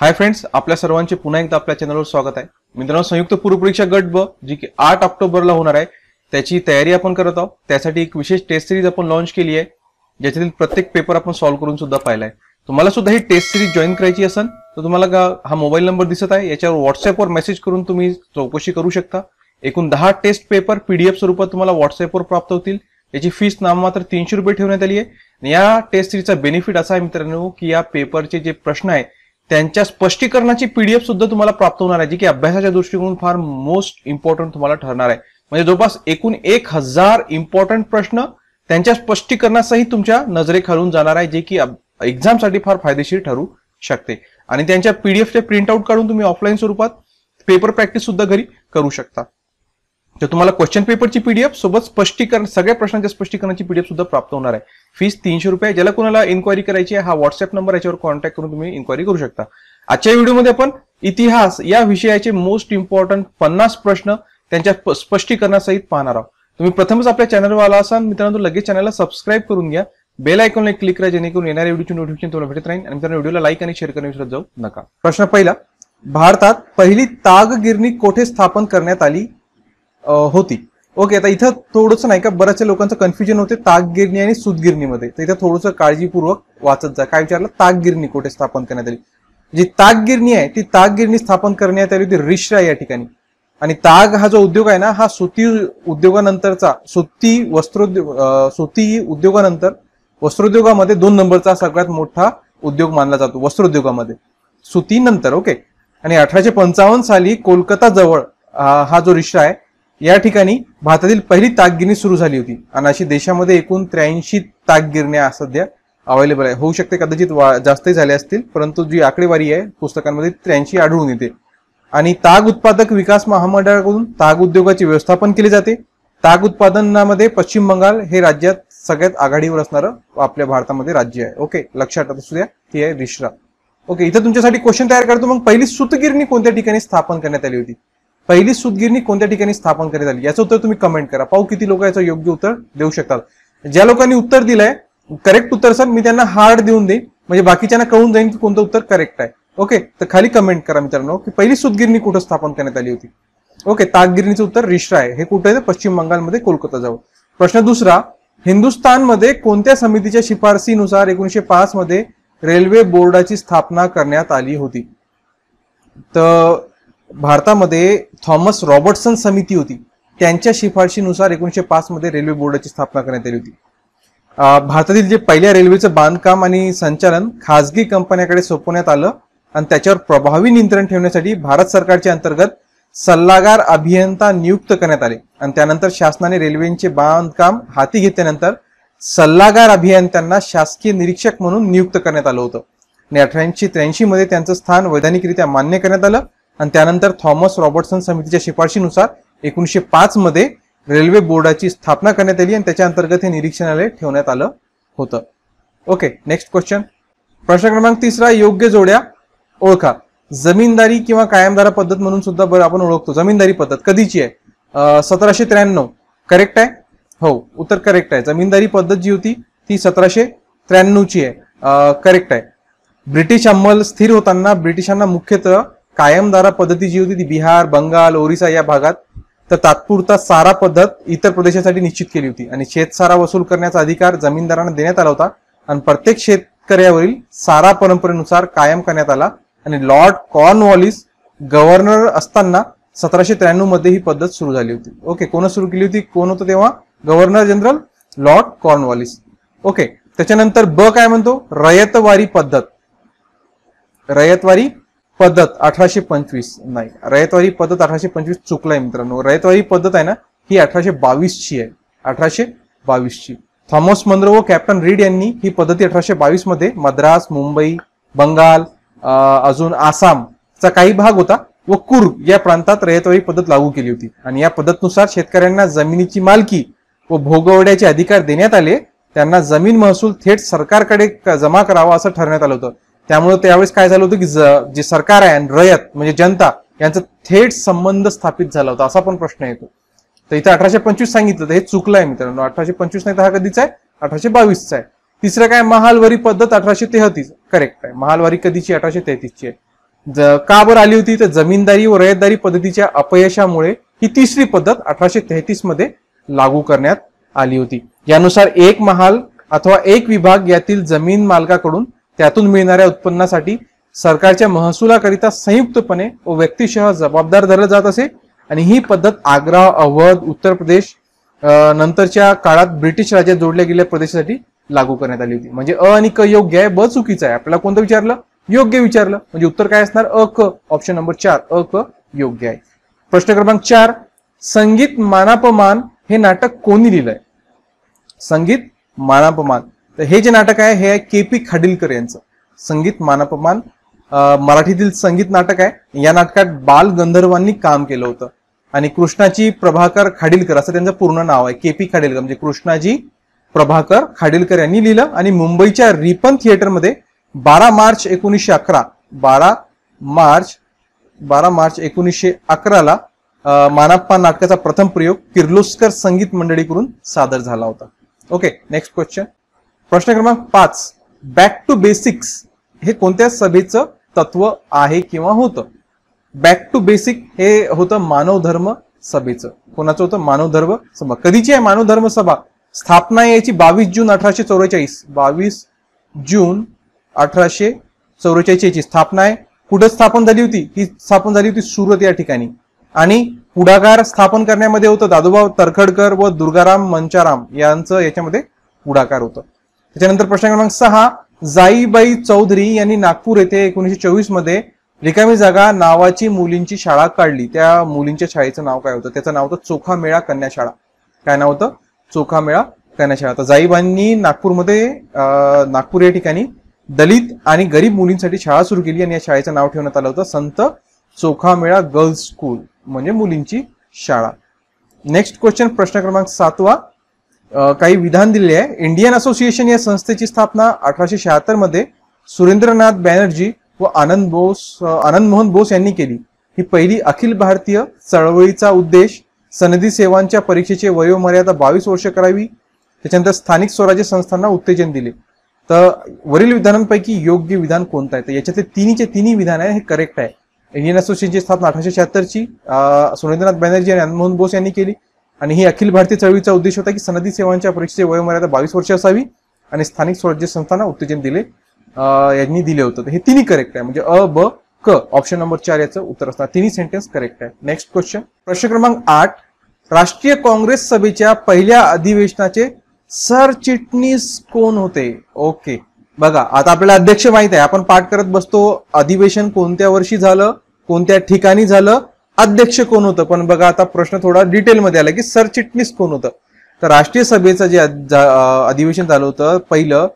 hi friends आपल्या सर्वांचे पुन्हा एकदा आपल्या चॅनलवर स्वागत आहे मित्रांनो संयुक्त पूर्वपरीक्षा गट ब जी की आठ ऑक्टोबरला होणार आहे त्याची तयारी आपण करत आहोत त्यासाठी एक विशेष टेस्ट सिरीज आपण लॉन्च केली आहे ज्याच्यातील प्रत्येक पेपर आपण सॉल्व्ह करून सुद्धा पाहिलाय तुम्हाला सुद्धा ही टेस्ट सिरीज जॉईन करायची असेल तर तुम्हाला हा मोबाईल नंबर दिसत आहे याच्यावर व्हॉट्सअपवर मेसेज करून तुम्ही चौकशी करू शकता एकूण दहा टेस्ट पेपर पीडीएफ स्वरूपात तुम्हाला व्हॉट्सअपवर प्राप्त होतील याची फीस मात्र तीनशे रुपये ठेवण्यात आली आहे या टेस्ट सिरीजचा बेनिफिट असा आहे मित्रांनो की या पेपरचे जे प्रश्न आहेत त्यांच्या स्पष्टीकरणाची पीडीएफ सुद्धा तुम्हाला प्राप्त होणार आहे जी की अभ्यासाच्या दृष्टिकोनातून फार मोस्ट इम्पॉर्टंट तुम्हाला ठरणार आहे म्हणजे जवळपास एकूण एक हजार इम्पॉर्टंट प्रश्न त्यांच्या स्पष्टीकरणासही तुमच्या नजरेखालून जाणार आहे जे की एक्झामसाठी फार फायदेशीर ठरू शकते आणि त्यांच्या पीडीएफचे प्रिंटआउट काढून तुम्ही ऑफलाईन स्वरूपात पेपर प्रॅक्टिस सुद्धा घरी करू शकता तर तुम्हाला क्वेश्चन पेपरची पीडीएफ सोबत स्पष्टीकरण सगळ्या प्रश्नांच्या स्पष्टीकरणाची पीडीएफ सुद्धा प्राप्त होणार आहे फीस तीनशे रुपये ज्याला कोणाला इन्क्वायरी करायची आहे हा व्हॉट्सअप नंबर याच्यावर कॉन्टॅक्ट करून तुम्ही इन्क्वायरी करू शकता आजच्या व्हिडिओमध्ये आपण इतिहास या विषयाचे मोस्ट इम्पॉर्टंट पन्नास प्रश्न त्यांच्या स्पष्टीकरणासहित पाहणार आहोत तुम्ही प्रथमच आपल्या चॅनलवर आला असाल मित्रांनो लगेच चॅनलला सबस्क्राईब करून घ्या बेल ऐकून क्लिक करा जेणेकरून येणाऱ्या व्हिडिओची नोटिफिकेशन तुम्हाला भेटत राहील आणि मित्रांनो व्हिडिओला लाईक आणि शेअर करणे विसरत जाऊ नका प्रश्न पहिला भारतात पहिली ताग गिरणी कोठे स्थापन करण्यात आली होती ओके आता इथं थोडंसं नाही का बऱ्याचशा लोकांचं कन्फ्युजन होते गिरणी आणि सुतगिरणीमध्ये तर इथं थोडंसं काळजीपूर्वक वाचत जा काय विचारलं तागगिरणी कुठे स्थापन करण्यात आली जी ताकगिरणी आहे ती ताकगिरणी स्थापन करण्यात आली होती रिश्रा या ठिकाणी आणि ताग हा जो उद्योग आहे ना हा सुती उद्योगानंतरचा सुती वस्त्रोद्योग सुती उद्योगानंतर वस्त्रोद्योगामध्ये दोन नंबरचा सगळ्यात मोठा उद्योग मानला जातो वस्त्रोद्योगामध्ये सुती नंतर ओके आणि अठराशे पंचावन्न साली कोलकाता जवळ हा जो रिश्रा आहे या ठिकाणी भारतातील पहिली ताकगिरणी सुरू झाली होती आणि अशी देशामध्ये एकूण त्र्याऐंशी ताकगिरण्या सध्या अवेलेबल आहे होऊ शकते कदाचित जास्तही झाल्या असतील परंतु जी आकडेवारी आहे पुस्तकांमध्ये त्र्याऐंशी आढळून येते आणि ताग उत्पादक विकास महामंडळाकडून ताग उद्योगाचे व्यवस्थापन केले जाते ताग उत्पादनामध्ये पश्चिम बंगाल हे राज्यात सगळ्यात आघाडीवर असणारं आपल्या भारतामध्ये राज्य आहे ओके लक्षात असू द्या ती आहे रिश्रा ओके इथं तुमच्यासाठी क्वेश्चन तयार करतो मग पहिली सुतगिरणी कोणत्या ठिकाणी स्थापन करण्यात आली होती पहिली सुतगिरणी कोणत्या ठिकाणी स्थापन करण्यात आली याचं उत्तर तुम्ही कमेंट करा पाहू किती लोक याचं योग्य उत्तर देऊ शकतात ज्या लोकांनी उत्तर दिलंय करेक्ट उत्तर सर मी त्यांना हार्ड देऊन देईन म्हणजे बाकीच्यांना कळून जाईल की कोणतं उत्तर करेक्ट आहे ओके तर खाली कमेंट करा मित्रांनो की पहिली सुतगिरणी कुठं स्थापन करण्यात आली होती ओके तागगिरणीचं उत्तर रिश्रा आहे हे कुठं आहे पश्चिम बंगालमध्ये कोलकाता जवळ प्रश्न दुसरा हिंदुस्थानमध्ये कोणत्या समितीच्या शिफारसीनुसार एकोणीशे पाच मध्ये रेल्वे बोर्डाची स्थापना करण्यात आली होती तर भारतामध्ये थॉमस रॉबर्टसन समिती होती त्यांच्या शिफारशीनुसार पाच मध्ये रेल्वे बोर्डाची स्थापना करण्यात आली होती भारतातील जे पहिल्या रेल्वेचं बांधकाम आणि संचालन खाजगी कंपन्याकडे सोपवण्यात आलं आणि त्याच्यावर प्रभावी नियंत्रण ठेवण्यासाठी भारत सरकारच्या अंतर्गत सल्लागार अभियंता नियुक्त करण्यात आले आणि त्यानंतर शासनाने रेल्वेचे बांधकाम हाती घेतल्यानंतर सल्लागार अभियंत्यांना शासकीय निरीक्षक म्हणून नियुक्त करण्यात आलं होतं आणि अठराशे त्र्याऐंशी मध्ये त्यांचं स्थान वैधानिकरित्या मान्य करण्यात आलं आणि त्यानंतर थॉमस रॉबर्टसन समितीच्या शिफारशीनुसार एकोणीसशे पाच मध्ये रेल्वे बोर्डाची स्थापना करण्यात आली आणि त्याच्या अंतर्गत हे निरीक्षणालय ठेवण्यात आलं होतं ओके नेक्स्ट क्वेश्चन प्रश्न क्रमांक तिसरा योग्य जोड्या ओळखा जमीनदारी किंवा कायमदारा पद्धत म्हणून सुद्धा बरं आपण ओळखतो जमीनदारी पद्धत कधीची आहे सतराशे त्र्याण्णव करेक्ट आहे हो उत्तर करेक्ट आहे जमीनदारी पद्धत जी होती ती सतराशे त्र्याण्णवची आहे करेक्ट आहे ब्रिटिश अंमल स्थिर होताना ब्रिटिशांना मुख्यतः कायमदारा पद्धती जी होती ती बिहार बंगाल ओरिसा या भागात तर तात्पुरता सारा पद्धत इतर प्रदेशासाठी निश्चित केली होती आणि शेतसारा वसूल करण्याचा अधिकार जमीनदारांना देण्यात आला होता आणि प्रत्येक शेतकऱ्यावरील सारा परंपरेनुसार कायम करण्यात आला आणि लॉर्ड कॉर्नवॉलिस गव्हर्नर असताना सतराशे त्र्याण्णव मध्ये ही पद्धत सुरू झाली होती ओके कोण सुरू केली होती कोण होतं तेव्हा governor general Lord Cornwallis okay त्याच्यानंतर ब काय म्हणतो रयतवारी पद्धत रयतवारी पद्धत अठराशे पंचवीस नाही रयतवारी पद्धत अठराशे पंचवीस चुकलाय मित्रांनो रयतवारी पद्धत आहे ना ही अठराशे बावीसची आहे अठराशे बावीसची थॉमस मंद्रो व कॅप्टन रीड यांनी ही पद्धती अठराशे बावीस मध्ये मद्रास मुंबई बंगाल अजून आसामचा काही भाग होता व कुर्ग या प्रांतात रयतवारी पद्धत लागू केली होती आणि या पद्धतनुसार शेतकऱ्यांना जमिनीची मालकी व भोगवड्याचे अधिकार देण्यात आले त्यांना जमीन महसूल थेट सरकारकडे जमा करावा असं ठरण्यात आलं होतं त्यामुळे त्यावेळेस काय झालं होतं की जे सरकार आहे आणि रयत म्हणजे जनता यांचा थेट संबंध स्थापित झाला होता असा पण प्रश्न येतो तर इथे अठराशे पंचवीस सांगितलं तर हे चुकलं आहे मित्रांनो अठराशे पंचवीस नाही तर हा कधीचा आहे अठराशे बावीसचा आहे तिसरं काय महालवारी पद्धत अठराशे तेहतीस करेक्ट आहे महालवारी कधीची अठराशे तेहतीसची आहे का बरं आली होती तर जमीनदारी व रयतदारी पद्धतीच्या अपयशामुळे ही तिसरी पद्धत अठराशे तेहतीस मध्ये लागू करण्यात आली होती यानुसार एक महाल अथवा एक विभाग यातील जमीन मालकाकडून त्यातून मिळणाऱ्या उत्पन्नासाठी सरकारच्या महसुलाकरिता संयुक्तपणे व व्यक्तिशः जबाबदार धरलं जात असे आणि ही पद्धत आग्रा अवध उत्तर प्रदेश नंतरच्या काळात ब्रिटिश राज्यात जोडल्या गेल्या प्रदेशासाठी लागू करण्यात आली होती म्हणजे अ आणि क योग्य आहे ब चुकीचं आहे आपल्याला कोणतं विचारलं योग्य विचारलं म्हणजे उत्तर काय असणार अ क ऑप्शन नंबर चार अ क योग्य आहे प्रश्न क्रमांक चार संगीत मानापमान हे नाटक कोणी लिहिलंय संगीत मानापमान तर हे जे नाटक आहे हे आहे के पी खाडिलकर यांचं संगीत मानापमान मराठीतील संगीत नाटक आहे या नाटकात बाल गंधर्वांनी काम केलं होतं आणि कृष्णाजी प्रभाकर खाडिलकर असं त्यांचं पूर्ण नाव आहे के पी खाडिलकर म्हणजे कृष्णाजी प्रभाकर खाडिलकर यांनी लिहिलं आणि मुंबईच्या रिपन थिएटरमध्ये बारा मार्च एकोणीसशे अकरा बारा मार्च बारा मार्च एकोणीसशे अकराला मानाप्पा नाटकाचा प्रथम प्रयोग किर्लोस्कर संगीत मंडळीकडून सादर झाला होता ओके नेक्स्ट क्वेश्चन प्रश्न क्रमांक पाच बॅक टू बेसिक्स हे कोणत्या सभेचं तत्व आहे किंवा होतं बॅक टू बेसिक हे होतं मानवधर्म सभेचं कोणाचं होतं मानवधर्म सभा कधीची आहे मानवधर्म सभा स्थापना याची बावीस जून अठराशे चौवेचाळीस बावीस जून अठराशे चौवेचाळीस याची स्थापना आहे कुठं स्थापन झाली होती ही स्थापन झाली होती सुरत या ठिकाणी आणि पुढाकार स्थापन करण्यामध्ये होतं दादोबा तरखडकर व दुर्गाराम मंचाराम यांचं याच्यामध्ये पुढाकार होतं त्याच्यानंतर प्रश्न क्रमांक सहा जाईबाई चौधरी यांनी नागपूर येथे एकोणीसशे चोवीस मध्ये रिकामी जागा नावाची मुलींची शाळा काढली त्या मुलींच्या शाळेचं नाव काय होतं त्याचं नाव होतं चोखा मेळा कन्या शाळा काय नाव होतं चोखा मेळा कन्या शाळा तर जाईबांनी नागपूरमध्ये नागपूर या ठिकाणी दलित आणि गरीब मुलींसाठी शाळा सुरू केली आणि या शाळेचं नाव ठेवण्यात आलं होतं संत चोखा मेळा गर्ल्स स्कूल म्हणजे मुलींची शाळा नेक्स्ट क्वेश्चन प्रश्न क्रमांक सातवा काही विधान दिलेले आहे इंडियन असोसिएशन या संस्थेची स्थापना अठराशे शहात्तर मध्ये सुरेंद्रनाथ बॅनर्जी व आनंद बोस आनंद मोहन बोस यांनी केली ही पहिली अखिल भारतीय चळवळीचा उद्देश सनदी सेवांच्या परीक्षेचे वयोमर्यादा बावीस वर्ष करावी त्याच्यानंतर स्थानिक स्वराज्य संस्थांना उत्तेजन दिले तर वरील विधानांपैकी योग्य विधान कोणतं आहे तर याच्यातले तिन्हीचे तिन्ही विधान आहे हे करेक्ट आहे इंडियन असोसिएशनची स्थापना अठराशे शहात्तरची सुरेंद्रनाथ बॅनर्जी आणि आनंदमोहन बोस यांनी केली आणि ही अखिल भारतीय चळवळीचा उद्देश होता की सनदी सेवांच्या परीक्षेची वयोमर्यादा बावीस वर्ष असावी आणि स्थानिक स्वराज्य संस्थांना उत्तेजन दिले यांनी दिले होते हे तिन्ही करेक्ट आहे म्हणजे अ ब क ऑप्शन नंबर चार याचं उत्तर असतात तिन्ही सेंटेन्स करेक्ट आहे नेक्स्ट क्वेश्चन प्रश्न क्रमांक आठ राष्ट्रीय काँग्रेस सभेच्या पहिल्या अधिवेशनाचे सरचिटणीस कोण होते ओके बघा आता आपल्याला अध्यक्ष माहित आहे आपण पाठ करत बसतो अधिवेशन कोणत्या वर्षी झालं कोणत्या ठिकाणी झालं अध्यक्ष कोण होतं पण बघा आता प्रश्न थोडा डिटेलमध्ये आला की सरचिटणीस कोण होतं तर राष्ट्रीय सभेचं जे अधिवेशन झालं होतं पहिलं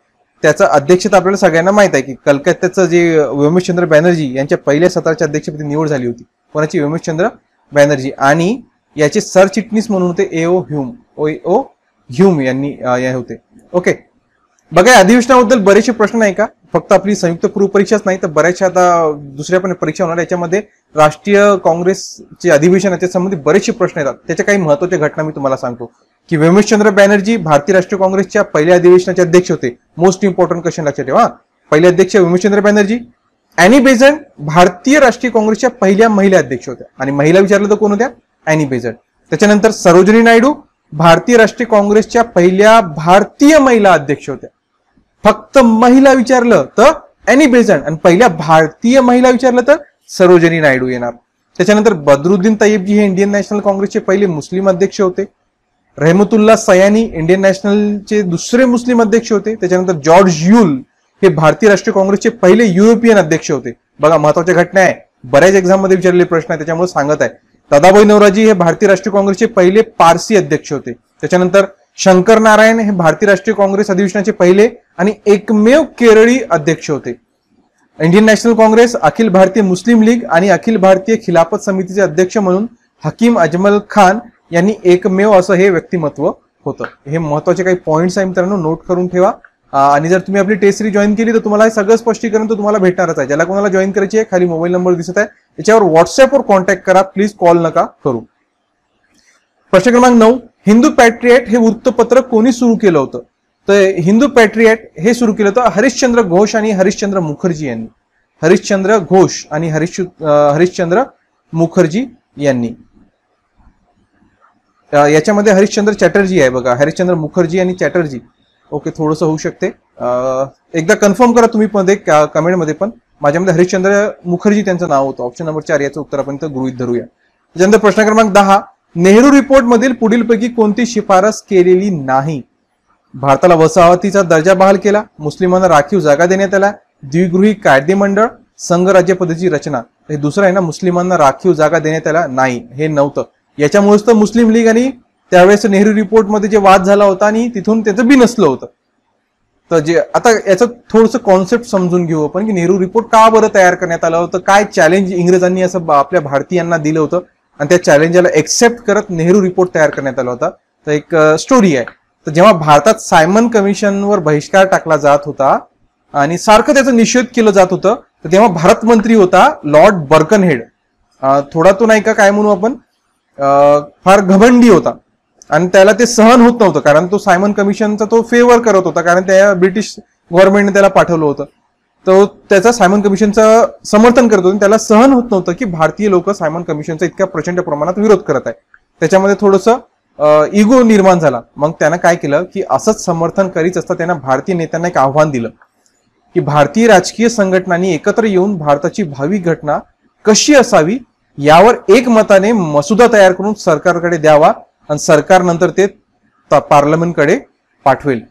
त्याचं अध्यक्षता आपल्याला सगळ्यांना माहित आहे की कलकत्त्याचं जे व्योमेशचंद्र बॅनर्जी यांच्या पहिल्या सत्राच्या अध्यक्षपदी निवड झाली होती कोणाची व्योमेशचंद्र बॅनर्जी आणि याचे सरचिटणीस म्हणून होते ए ओ ह्युम ओ ओ ह्युम यांनी होते ओके बघा अधिवेशनाबद्दल बरेचसे प्रश्न आहे का फक्त आपली संयुक्त पूर्व परीक्षाच नाही तर बऱ्याचशा आता दुसऱ्या पण परीक्षा होणार याच्यामध्ये राष्ट्रीय काँग्रेसचे अधिवेशन आहे त्याच्यासंबंधी बरेचसे प्रश्न येतात त्याच्या काही महत्वाच्या घटना मी तुम्हाला सांगतो की व्योमेशचंद्र बॅनर्जी भारतीय राष्ट्रीय काँग्रेसच्या पहिल्या अधिवेशनाचे अध्यक्ष होते मोस्ट इम्पॉर्टंट क्वेश्चन लक्षात ठेवा पहिले अध्यक्ष व्योमेशचंद्र बॅनर्जी अॅनी बेझंट भारतीय राष्ट्रीय काँग्रेसच्या पहिल्या महिला अध्यक्ष होत्या आणि महिला विचारलं तर कोण होत्या अॅनी बेझंट त्याच्यानंतर सरोजिनी नायडू भारतीय राष्ट्रीय काँग्रेसच्या पहिल्या भारतीय महिला अध्यक्ष होत्या फक्त महिला विचारलं तर एनी बेझंट आणि पहिल्या भारतीय महिला विचारलं तर सरोजनी नायडू येणार त्याच्यानंतर बदरुद्दीन तय्यबजी हे इंडियन नॅशनल काँग्रेसचे पहिले मुस्लिम अध्यक्ष होते रहमतुल्ला सयानी इंडियन नॅशनलचे दुसरे मुस्लिम अध्यक्ष होते त्याच्यानंतर जॉर्ज युल हे भारतीय राष्ट्रीय काँग्रेसचे पहिले युरोपियन अध्यक्ष होते बघा महत्वाच्या घटना आहे बऱ्याच एक्झाम मध्ये विचारलेले प्रश्न आहे त्याच्यामुळे सांगत आहे दादाबाई नवराजी हे भारतीय राष्ट्रीय काँग्रेसचे पहिले पारसी अध्यक्ष होते त्याच्यानंतर शंकर नारायण हे भारतीय राष्ट्रीय काँग्रेस अधिवेशनाचे पहिले आणि एकमेव केरळी अध्यक्ष होते इंडियन नॅशनल काँग्रेस अखिल भारतीय मुस्लिम लीग आणि अखिल भारतीय खिलाफत समितीचे अध्यक्ष म्हणून हकीम अजमल खान यांनी एकमेव असं हे व्यक्तिमत्व होतं हे महत्वाचे काही पॉईंट्स आहे मित्रांनो नोट करून ठेवा आणि जर तुम्ही आपली टेस्ट सिरीज जॉईन केली तर तुम्हाला हे सगळं स्पष्टीकरण तर तुम्हाला भेटणारच आहे ज्याला कोणाला जॉईन करायची आहे खाली मोबाईल नंबर दिसत आहे त्याच्यावर व्हॉट्सअपवर कॉन्टॅक्ट करा प्लीज कॉल नका करू प्रश्न क्रमांक नऊ हिंदू पॅट्रियट हे वृत्तपत्र कोणी सुरू केलं होतं तर हिंदू पॅट्रियट हे सुरू केलं होतं हरिश्चंद्र घोष आणि हरिश्चंद्र मुखर्जी यांनी हरिश्चंद्र घोष आणि हरिश हरिश्चंद्र मुखर्जी यांनी याच्यामध्ये हरिश्चंद्र चॅटर्जी आहे बघा हरिश्चंद्र मुखर्जी आणि चॅटर्जी ओके थोडंसं होऊ शकते एकदा कन्फर्म करा तुम्ही मध्ये कमेंटमध्ये पण माझ्यामध्ये हरिश्चंद्र मुखर्जी त्यांचं नाव होतं ऑप्शन नंबर चार याचं उत्तर आपण इथं गृहित धरूया त्याच्यानंतर प्रश्न क्रमांक दहा नेहरू रिपोर्ट रिपोर्टमधील पुढीलपैकी कोणती शिफारस केलेली नाही भारताला वसाहतीचा दर्जा बहाल केला मुस्लिमांना राखीव जागा देण्यात आला द्विगृही मंडळ संघराज्य पद्धतीची रचना हे दुसरं आहे ना मुस्लिमांना राखीव जागा देण्यात आला नाही हे नव्हतं याच्यामुळेच तर मुस्लिम लीग आणि त्यावेळेस नेहरू रिपोर्ट मध्ये जे वाद झाला होता आणि तिथून त्याचं नसलं होतं तर जे आता याचं थोडस कॉन्सेप्ट समजून घेऊ आपण की नेहरू रिपोर्ट का बरं तयार करण्यात आलं होतं काय चॅलेंज इंग्रजांनी असं आपल्या भारतीयांना दिलं होतं आणि त्या चॅलेंजला एक्सेप्ट करत नेहरू रिपोर्ट तयार करण्यात आला होता तर एक स्टोरी आहे तर जेव्हा भारतात सायमन कमिशनवर बहिष्कार टाकला जात होता आणि सारखं त्याचं निषेध केलं जात होतं तर तेव्हा भारत मंत्री होता लॉर्ड बर्कनहेड थोडा तो नाही का काय म्हणू आपण फार घबंडी होता आणि त्याला ते सहन होत नव्हतं कारण तो सायमन कमिशनचा तो फेवर करत होता कारण त्या ब्रिटिश गव्हर्नमेंटने त्याला पाठवलं होतं तो त्याचा सायमन कमिशनचं समर्थन करत आणि त्याला सहन होत नव्हतं की भारतीय लोक सायमन कमिशनचा इतक्या प्रचंड प्रमाणात विरोध करत आहे त्याच्यामध्ये थोडंसं इगो निर्माण झाला मग त्यानं काय केलं की असंच समर्थन करीत असता त्यांना भारतीय नेत्यांना एक आव्हान दिलं की भारतीय राजकीय संघटनांनी एकत्र येऊन भारताची भावी घटना कशी असावी यावर एकमताने मसुदा तयार करून सरकारकडे द्यावा आणि सरकार नंतर ते पार्लमेंटकडे पाठवेल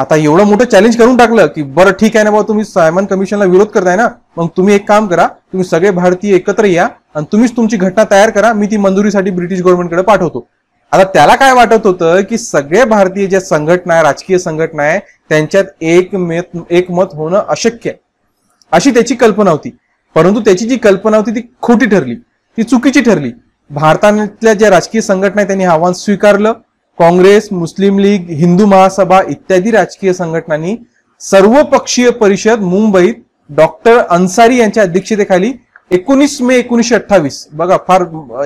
आता एवढं मोठं चॅलेंज करून टाकलं की बरं ठीक आहे ना बाबा तुम्ही सायमन कमिशनला विरोध करताय ना मग तुम्ही एक काम करा तुम्ही सगळे भारतीय एकत्र या आणि तुम्हीच तुमची घटना तयार करा मी ती मंजुरीसाठी ब्रिटिश गव्हर्नमेंटकडे पाठवतो आता त्याला काय वाटत होतं की सगळे भारतीय ज्या संघटना आहे राजकीय संघटना आहे त्यांच्यात एक एकमत होणं अशक्य आहे अशी त्याची कल्पना होती परंतु त्याची जी कल्पना होती ती खोटी ठरली ती चुकीची ठरली भारतातल्या ज्या राजकीय संघटना त्यांनी आव्हान स्वीकारलं कांग्रेस मुस्लिम लीग हिंदू महासभा इत्यादि राजकीय संघटना सर्वपक्षीय परिषद मुंबई डॉक्टर अन्सारी यांच्या अध्यक्षतेखाली मे एकोणीसशे अठ्ठावीस बघा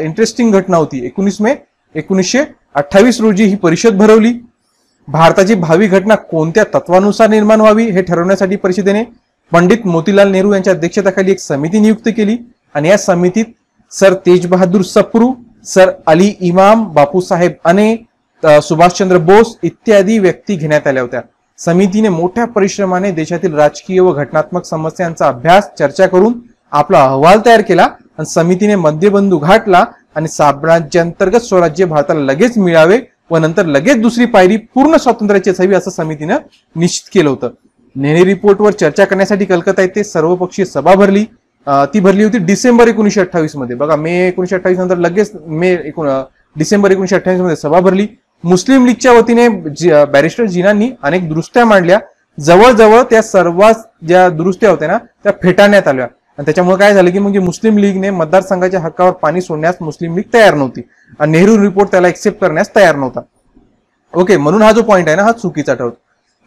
इंटरेस्टिंग घटना होती एकोणीस मे एकोणीसशे अठ्ठावीस रोजी ही परिषद भरवली की भावी घटना को तत्वानुसार निर्माण वावी हे ठरवण्यासाठी परिषदेने पंडित मोतीलाल नेहरू अध्यक्षता अध्यक्षतेखाली एक समिति नियुक्त केली आणि या सर तेज बहादुर सप्रू सर अली इमाम साहेब अने सुभाषचंद्र बोस इत्यादी व्यक्ती घेण्यात आल्या होत्या समितीने मोठ्या परिश्रमाने देशातील राजकीय व घटनात्मक समस्यांचा अभ्यास चर्चा करून आपला अहवाल तयार केला आणि समितीने मध्यबंधू घाटला आणि साम्राज्यांतर्गत स्वराज्य भारताला लगेच मिळावे व नंतर लगेच दुसरी पायरी पूर्ण स्वातंत्र्याची हवी असं समितीनं निश्चित केलं होतं नेहरी रिपोर्टवर चर्चा करण्यासाठी कलकत्ता येथे सर्वपक्षीय सभा भरली ती भरली होती डिसेंबर एकोणीशे मध्ये बघा मे एकोणीशे अठ्ठावीस नंतर लगेच मे एकोण डिसेंबर एकोणीशे अठ्ठावीस मध्ये सभा भरली मुस्लिम लीगच्या वतीने बॅरिस्टर जिनांनी अनेक दुरुस्त्या मांडल्या जवळजवळ त्या सर्व ज्या दुरुस्त्या होत्या ना त्या फेटाळण्यात आल्या आणि त्याच्यामुळे काय झालं की म्हणजे मुस्लिम लीगने मतदारसंघाच्या हक्कावर पाणी सोडण्यास मुस्लिम लीग तयार नव्हती आणि नेहरू रिपोर्ट त्याला एक्सेप्ट करण्यास तयार नव्हता ओके म्हणून हा जो पॉईंट आहे ना हा चुकीचा ठरतो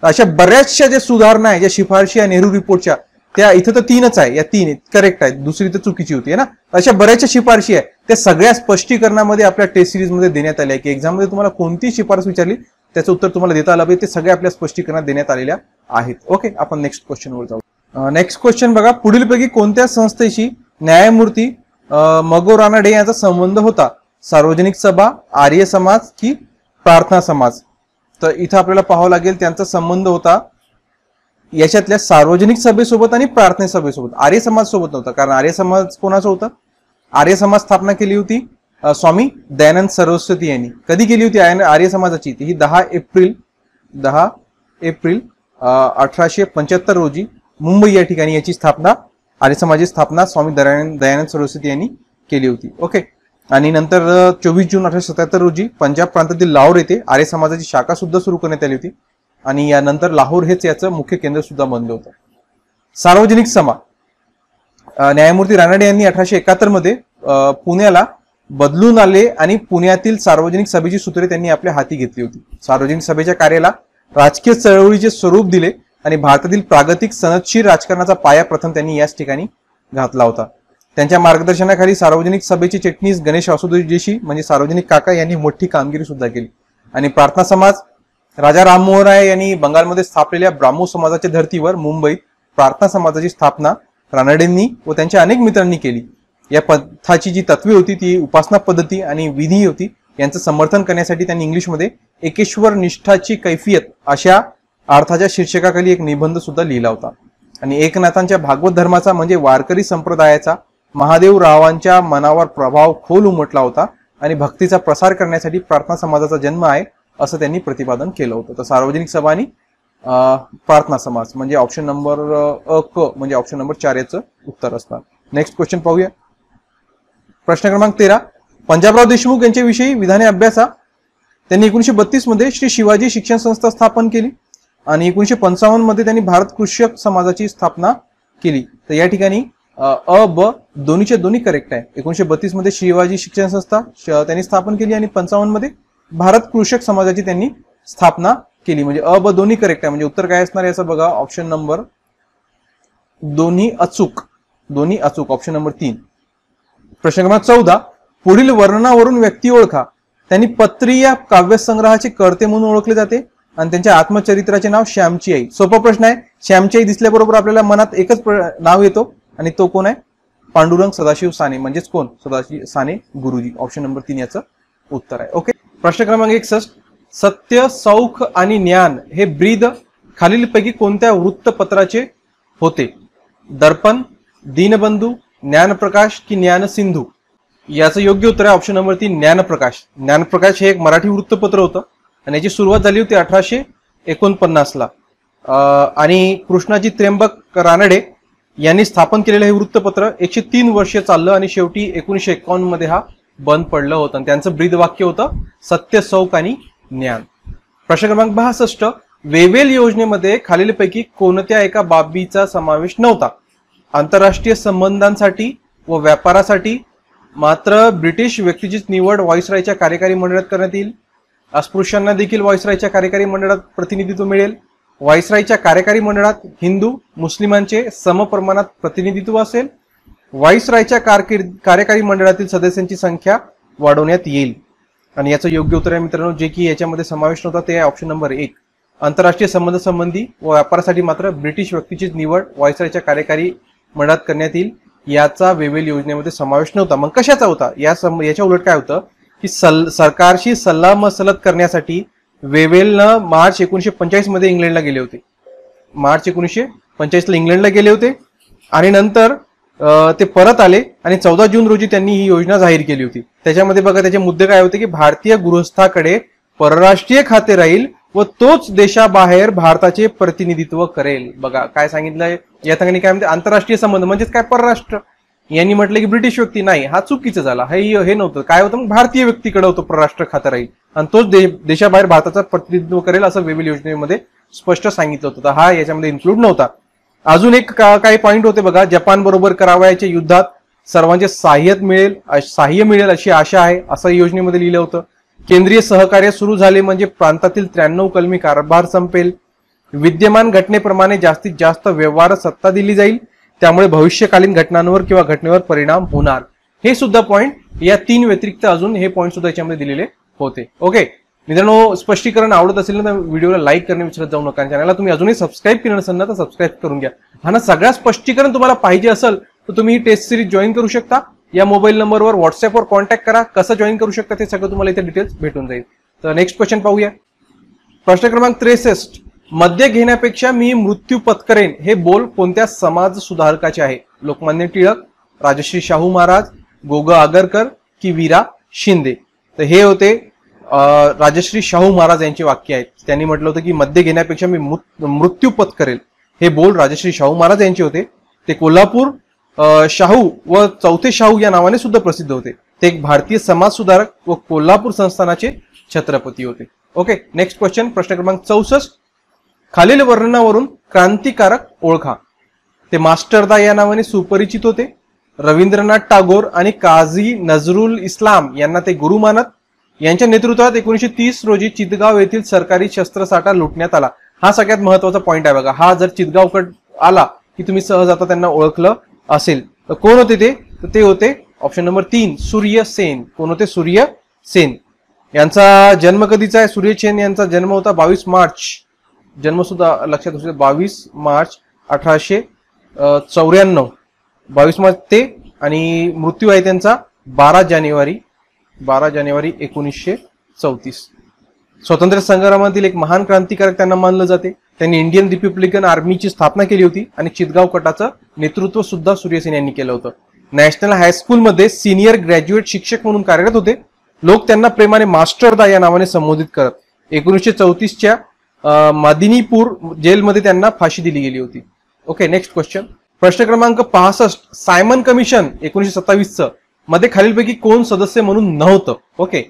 अशा बऱ्याचशा ज्या सुधारणा आहे ज्या शिफारशी या नेहरू रिपोर्टच्या त्या इथं तर तीनच आहे या तीन करेक्ट आहेत दुसरी तर चुकीची होती ना अशा बऱ्याचशा शिफारशी आहे त्या सगळ्या स्पष्टीकरणामध्ये आपल्या टेस्ट सिरीजमध्ये देण्यात आल्या की एक्झाममध्ये तुम्हाला कोणती शिफारस विचारली त्याचं उत्तर तुम्हाला देता आलं पाहिजे ते सगळ्या आपल्या स्पष्टीकरणात देण्यात आलेल्या आहेत ओके आपण नेक्स्ट क्वेश्चनवर जाऊ नेक्स्ट क्वेश्चन बघा पुढीलपैकी कोणत्या संस्थेशी न्यायमूर्ती मगो रानाडे यांचा संबंध होता सार्वजनिक सभा आर्य समाज की प्रार्थना समाज तर इथं आपल्याला पाहावं लागेल त्यांचा संबंध होता याच्यातल्या सार्वजनिक सभेसोबत आणि प्रार्थना सभेसोबत आर्य समाज सोबत नव्हता कारण आर्य समाज कोणाचं होतं आर्य समाज स्थापना केली होती स्वामी दयानंद सरस्वती यांनी कधी केली होती आर्य समाजाची ती ही दहा एप्रिल दहा एप्रिल अठराशे पंच्याहत्तर रोजी मुंबई या ठिकाणी याची स्थापना आर्य समाजाची स्थापना स्वामी दयानंद दयानंद सरस्वती यांनी केली होती ओके आणि नंतर चोवीस जून अठराशे सत्याहत्तर रोजी पंजाब प्रांतातील लाहोर येथे आर्य समाजाची शाखा सुद्धा सुरू करण्यात आली होती आणि यानंतर लाहोर हेच याचं मुख्य केंद्र सुद्धा बनलं होतं सार्वजनिक सभा न्यायमूर्ती रानडे यांनी अठराशे एकाहत्तर मध्ये पुण्याला बदलून आले आणि पुण्यातील सार्वजनिक सभेची सूत्रे त्यांनी आपल्या हाती घेतली होती सार्वजनिक सभेच्या कार्याला राजकीय चळवळीचे स्वरूप दिले आणि भारतातील प्रागतिक सनदशीर राजकारणाचा पाया प्रथम त्यांनी याच ठिकाणी घातला होता त्यांच्या मार्गदर्शनाखाली सार्वजनिक सभेची चटणीस गणेश जोशी म्हणजे सार्वजनिक काका यांनी मोठी कामगिरी सुद्धा केली आणि प्रार्थना समाज राजा राममोहन राय यांनी बंगालमध्ये स्थापलेल्या ब्राह्मो समाजाच्या धर्तीवर मुंबईत प्रार्थना समाजाची स्थापना रानडेंनी व त्यांच्या अनेक मित्रांनी केली या पंथाची जी तत्वे होती ती उपासना पद्धती आणि विधी होती यांचं समर्थन करण्यासाठी त्यांनी इंग्लिशमध्ये एकेश्वर निष्ठाची कैफियत अशा अर्थाच्या शीर्षकाखाली एक निबंध सुद्धा लिहिला होता आणि एकनाथांच्या भागवत धर्माचा म्हणजे वारकरी संप्रदायाचा महादेव रावांच्या मनावर प्रभाव खोल उमटला होता आणि भक्तीचा प्रसार करण्यासाठी प्रार्थना समाजाचा जन्म आहे असं त्यांनी प्रतिपादन केलं होतं तर सार्वजनिक सभांनी प्रार्थना समाज म्हणजे ऑप्शन नंबर अ क म्हणजे ऑप्शन नंबर चार याचं उत्तर असणार नेक्स्ट क्वेश्चन पाहूया प्रश्न क्रमांक तेरा पंजाबराव देशमुख यांच्याविषयी विधाने अभ्यासा त्यांनी एकोणीशे बत्तीस मध्ये श्री शिवाजी शिक्षण संस्था स्थापन केली आणि एकोणीशे पंचावन्न मध्ये त्यांनी भारत कृषक समाजाची स्थापना केली तर या ठिकाणी अ ब दोन्हीच्या दोन्ही करेक्ट आहे एकोणीशे बत्तीस मध्ये शिवाजी शिक्षण संस्था त्यांनी स्थापन केली आणि पंचावन्न मध्ये भारत कृषक समाजाची त्यांनी स्थापना केली म्हणजे अब दोन्ही करेक्ट आहे म्हणजे उत्तर काय असणार आहे बघा ऑप्शन नंबर दोन्ही अचूक दोन्ही अचूक ऑप्शन नंबर तीन प्रश्न क्रमांक चौदा पुढील वर्णनावरून व्यक्ती ओळखा त्यांनी पत्री या काव्यसंग्रहाचे कर्ते म्हणून ओळखले जाते आणि त्यांच्या आत्मचरित्राचे नाव श्यामची आई सोपा प्रश्न आहे श्यामची आई दिसल्याबरोबर आपल्याला मनात एकच नाव येतो आणि तो कोण आहे पांडुरंग सदाशिव साने म्हणजेच कोण सदाशिव साने गुरुजी ऑप्शन नंबर तीन याचं उत्तर आहे ओके प्रश्न क्रमांक एकसष्ट सत्य सौख आणि ज्ञान हे ब्रीद खालीलपैकी कोणत्या वृत्तपत्राचे होते दर्पण दीनबंधू ज्ञानप्रकाश की ज्ञानसिंधू याचं योग्य उत्तर आहे ऑप्शन नंबर तीन ज्ञानप्रकाश ज्ञानप्रकाश हे एक मराठी वृत्तपत्र होतं आणि याची सुरुवात झाली होती अठराशे एकोणपन्नासला आणि कृष्णाजी त्र्यंबक रानडे यांनी स्थापन केलेलं हे वृत्तपत्र एकशे तीन वर्षे चाललं आणि शेवटी एकोणीसशे मध्ये हा बंद पडलं होतं आणि त्यांचं वाक्य होतं सत्य सौक आणि ज्ञान प्रश्न क्रमांक बहासष्ट वेवेल योजनेमध्ये खालीलपैकी कोणत्या एका बाबीचा समावेश नव्हता आंतरराष्ट्रीय संबंधांसाठी व व्यापारासाठी मात्र ब्रिटिश व्यक्तीचीच निवड व्हॉइसरायच्या कार्यकारी मंडळात करण्यात येईल अस्पृश्यांना देखील व्हॉइसरायच्या कार्यकारी मंडळात प्रतिनिधित्व मिळेल व्हॉइसरायच्या कार्यकारी मंडळात हिंदू मुस्लिमांचे समप्रमाणात प्रतिनिधित्व असेल व्हाईसरायच्या कारकीर्द कार्यकारी मंडळातील सदस्यांची संख्या वाढवण्यात येईल आणि याचं योग्य उत्तर आहे मित्रांनो जे की याच्यामध्ये समावेश नव्हता ते ऑप्शन नंबर एक आंतरराष्ट्रीय संबंधासंबंधी व व्यापारासाठी मात्र ब्रिटिश व्यक्तीचीच निवड व्हाईसरायच्या कार्यकारी मंडळात करण्यात येईल याचा वेवेल योजनेमध्ये समावेश नव्हता मग कशाचा होता या सम याच्या उलट काय होतं की सल सरकारशी सल्लामसलत करण्यासाठी वेवेलनं मार्च एकोणीसशे पंचाळीसमध्ये इंग्लंडला गेले होते मार्च एकोणीसशे पंचाळीसला इंग्लंडला गेले होते आणि नंतर ते परत आले आणि चौदा जून रोजी त्यांनी ही योजना जाहीर केली होती त्याच्यामध्ये बघा त्याचे मुद्दे काय होते की भारतीय गृहस्थाकडे परराष्ट्रीय खाते राहील व तोच देशाबाहेर भारताचे प्रतिनिधित्व करेल बघा काय सांगितलंय या ठिकाणी काय म्हणते आंतरराष्ट्रीय संबंध म्हणजेच काय परराष्ट्र यांनी म्हटलं की ब्रिटिश व्यक्ती नाही हा चुकीचं झाला हे हे नव्हतं काय होतं भारतीय व्यक्तीकडे होतं परराष्ट्र खातं राहील आणि तोच देशाबाहेर भारताचं प्रतिनिधित्व करेल असं वेबिल योजनेमध्ये स्पष्ट सांगितलं होतं हा याच्यामध्ये इन्क्लूड नव्हता अजून एक काही पॉईंट होते बघा जपान बरोबर करावयाच्या युद्धात सर्वांचे सहाय्यत मिळेल सहाय्य मिळेल अशी आशा आहे असं योजनेमध्ये लिहिलं होतं केंद्रीय सहकार्य सुरू झाले म्हणजे प्रांतातील त्र्याण्णव कलमी कारभार संपेल विद्यमान घटनेप्रमाणे जास्तीत जास्त व्यवहार सत्ता दिली जाईल त्यामुळे भविष्यकालीन घटनांवर किंवा घटनेवर परिणाम होणार हे सुद्धा पॉईंट या तीन व्यतिरिक्त अजून हे पॉईंट सुद्धा याच्यामध्ये दिलेले होते ओके मित्रांनो स्पष्टीकरण आवडत असेल ना व्हिडिओला लाईक करणे विचारत जाऊ नका चॅनलला तुम्ही अजूनही सबस्क्राईब केलं नसेल ना तर सबस्क्राईब करून घ्या हा सगळ्या स्पष्टीकरण तुम्हाला पाहिजे असेल तर तुम्ही ही टेस्ट सिरीज जॉईन करू शकता या मोबाईल नंबरवर व्हॉट्सअपवर कॉन्टॅक्ट करा कसं जॉईन करू शकता ते सगळं तुम्हाला इथे डिटेल्स भेटून जाईल तर नेक्स्ट क्वेश्चन पाहूया प्रश्न क्रमांक त्रेसष्ट मध्य घेण्यापेक्षा मी मृत्यू पत्करेन हे बोल कोणत्या समाज सुधारकाचे आहे लोकमान्य टिळक राजश्री शाहू महाराज गोगा आगरकर की वीरा शिंदे तर हे होते राजश्री शाहू महाराज यांची वाक्य आहेत त्यांनी म्हटलं होतं की मध्य घेण्यापेक्षा मी मृत्यू पत करेल हे बोल राजश्री शाहू महाराज यांचे होते ते कोल्हापूर शाहू व चौथे शाहू या नावाने सुद्धा प्रसिद्ध होते ते एक भारतीय समाज सुधारक व कोल्हापूर संस्थानाचे छत्रपती होते ओके नेक्स्ट क्वेश्चन प्रश्न क्रमांक चौसष्ट खालील वर्णनावरून क्रांतिकारक ओळखा ते मास्टरदा या नावाने सुपरिचित होते रवींद्रनाथ टागोर आणि काझी नजरुल इस्लाम यांना ते गुरु मानत यांच्या नेतृत्वात एकोणीसशे तीस रोजी चितगाव येथील सरकारी शस्त्रसाठा लुटण्यात आला हा सगळ्यात महत्वाचा पॉईंट आहे बघा हा जर चितगावकड आला की तुम्ही सहज आता त्यांना ओळखलं असेल तर कोण होते ते तर ते होते ऑप्शन नंबर तीन सूर्य सेन कोण होते सूर्य सेन यांचा जन्म कधीचा आहे सूर्य सेन यांचा जन्म होता बावीस मार्च जन्म सुद्धा लक्षात असू बावीस मार्च अठराशे चौऱ्याण्णव बावीस मार्च ते आणि मृत्यू आहे त्यांचा बारा जानेवारी बारा जानेवारी एकोणीसशे चौतीस स्वातंत्र्य संग्रामातील एक महान क्रांतिकारक त्यांना मानलं जाते त्यांनी इंडियन रिपब्लिकन आर्मीची स्थापना केली होती आणि चितगाव कटाचं नेतृत्व सुद्धा सूर्यसेन यांनी केलं होतं नॅशनल हायस्कूलमध्ये सिनियर ग्रॅज्युएट शिक्षक म्हणून कार्यरत होते लोक त्यांना प्रेमाने मास्टरदा या नावाने संबोधित करत एकोणीसशे चौतीसच्या मादिनीपूर जेलमध्ये त्यांना फाशी दिली गेली होती ओके नेक्स्ट क्वेश्चन प्रश्न क्रमांक पासष्ट सायमन कमिशन एकोणीसशे सत्तावीसचं मध्ये खालीलपैकी कोण सदस्य म्हणून नव्हतं okay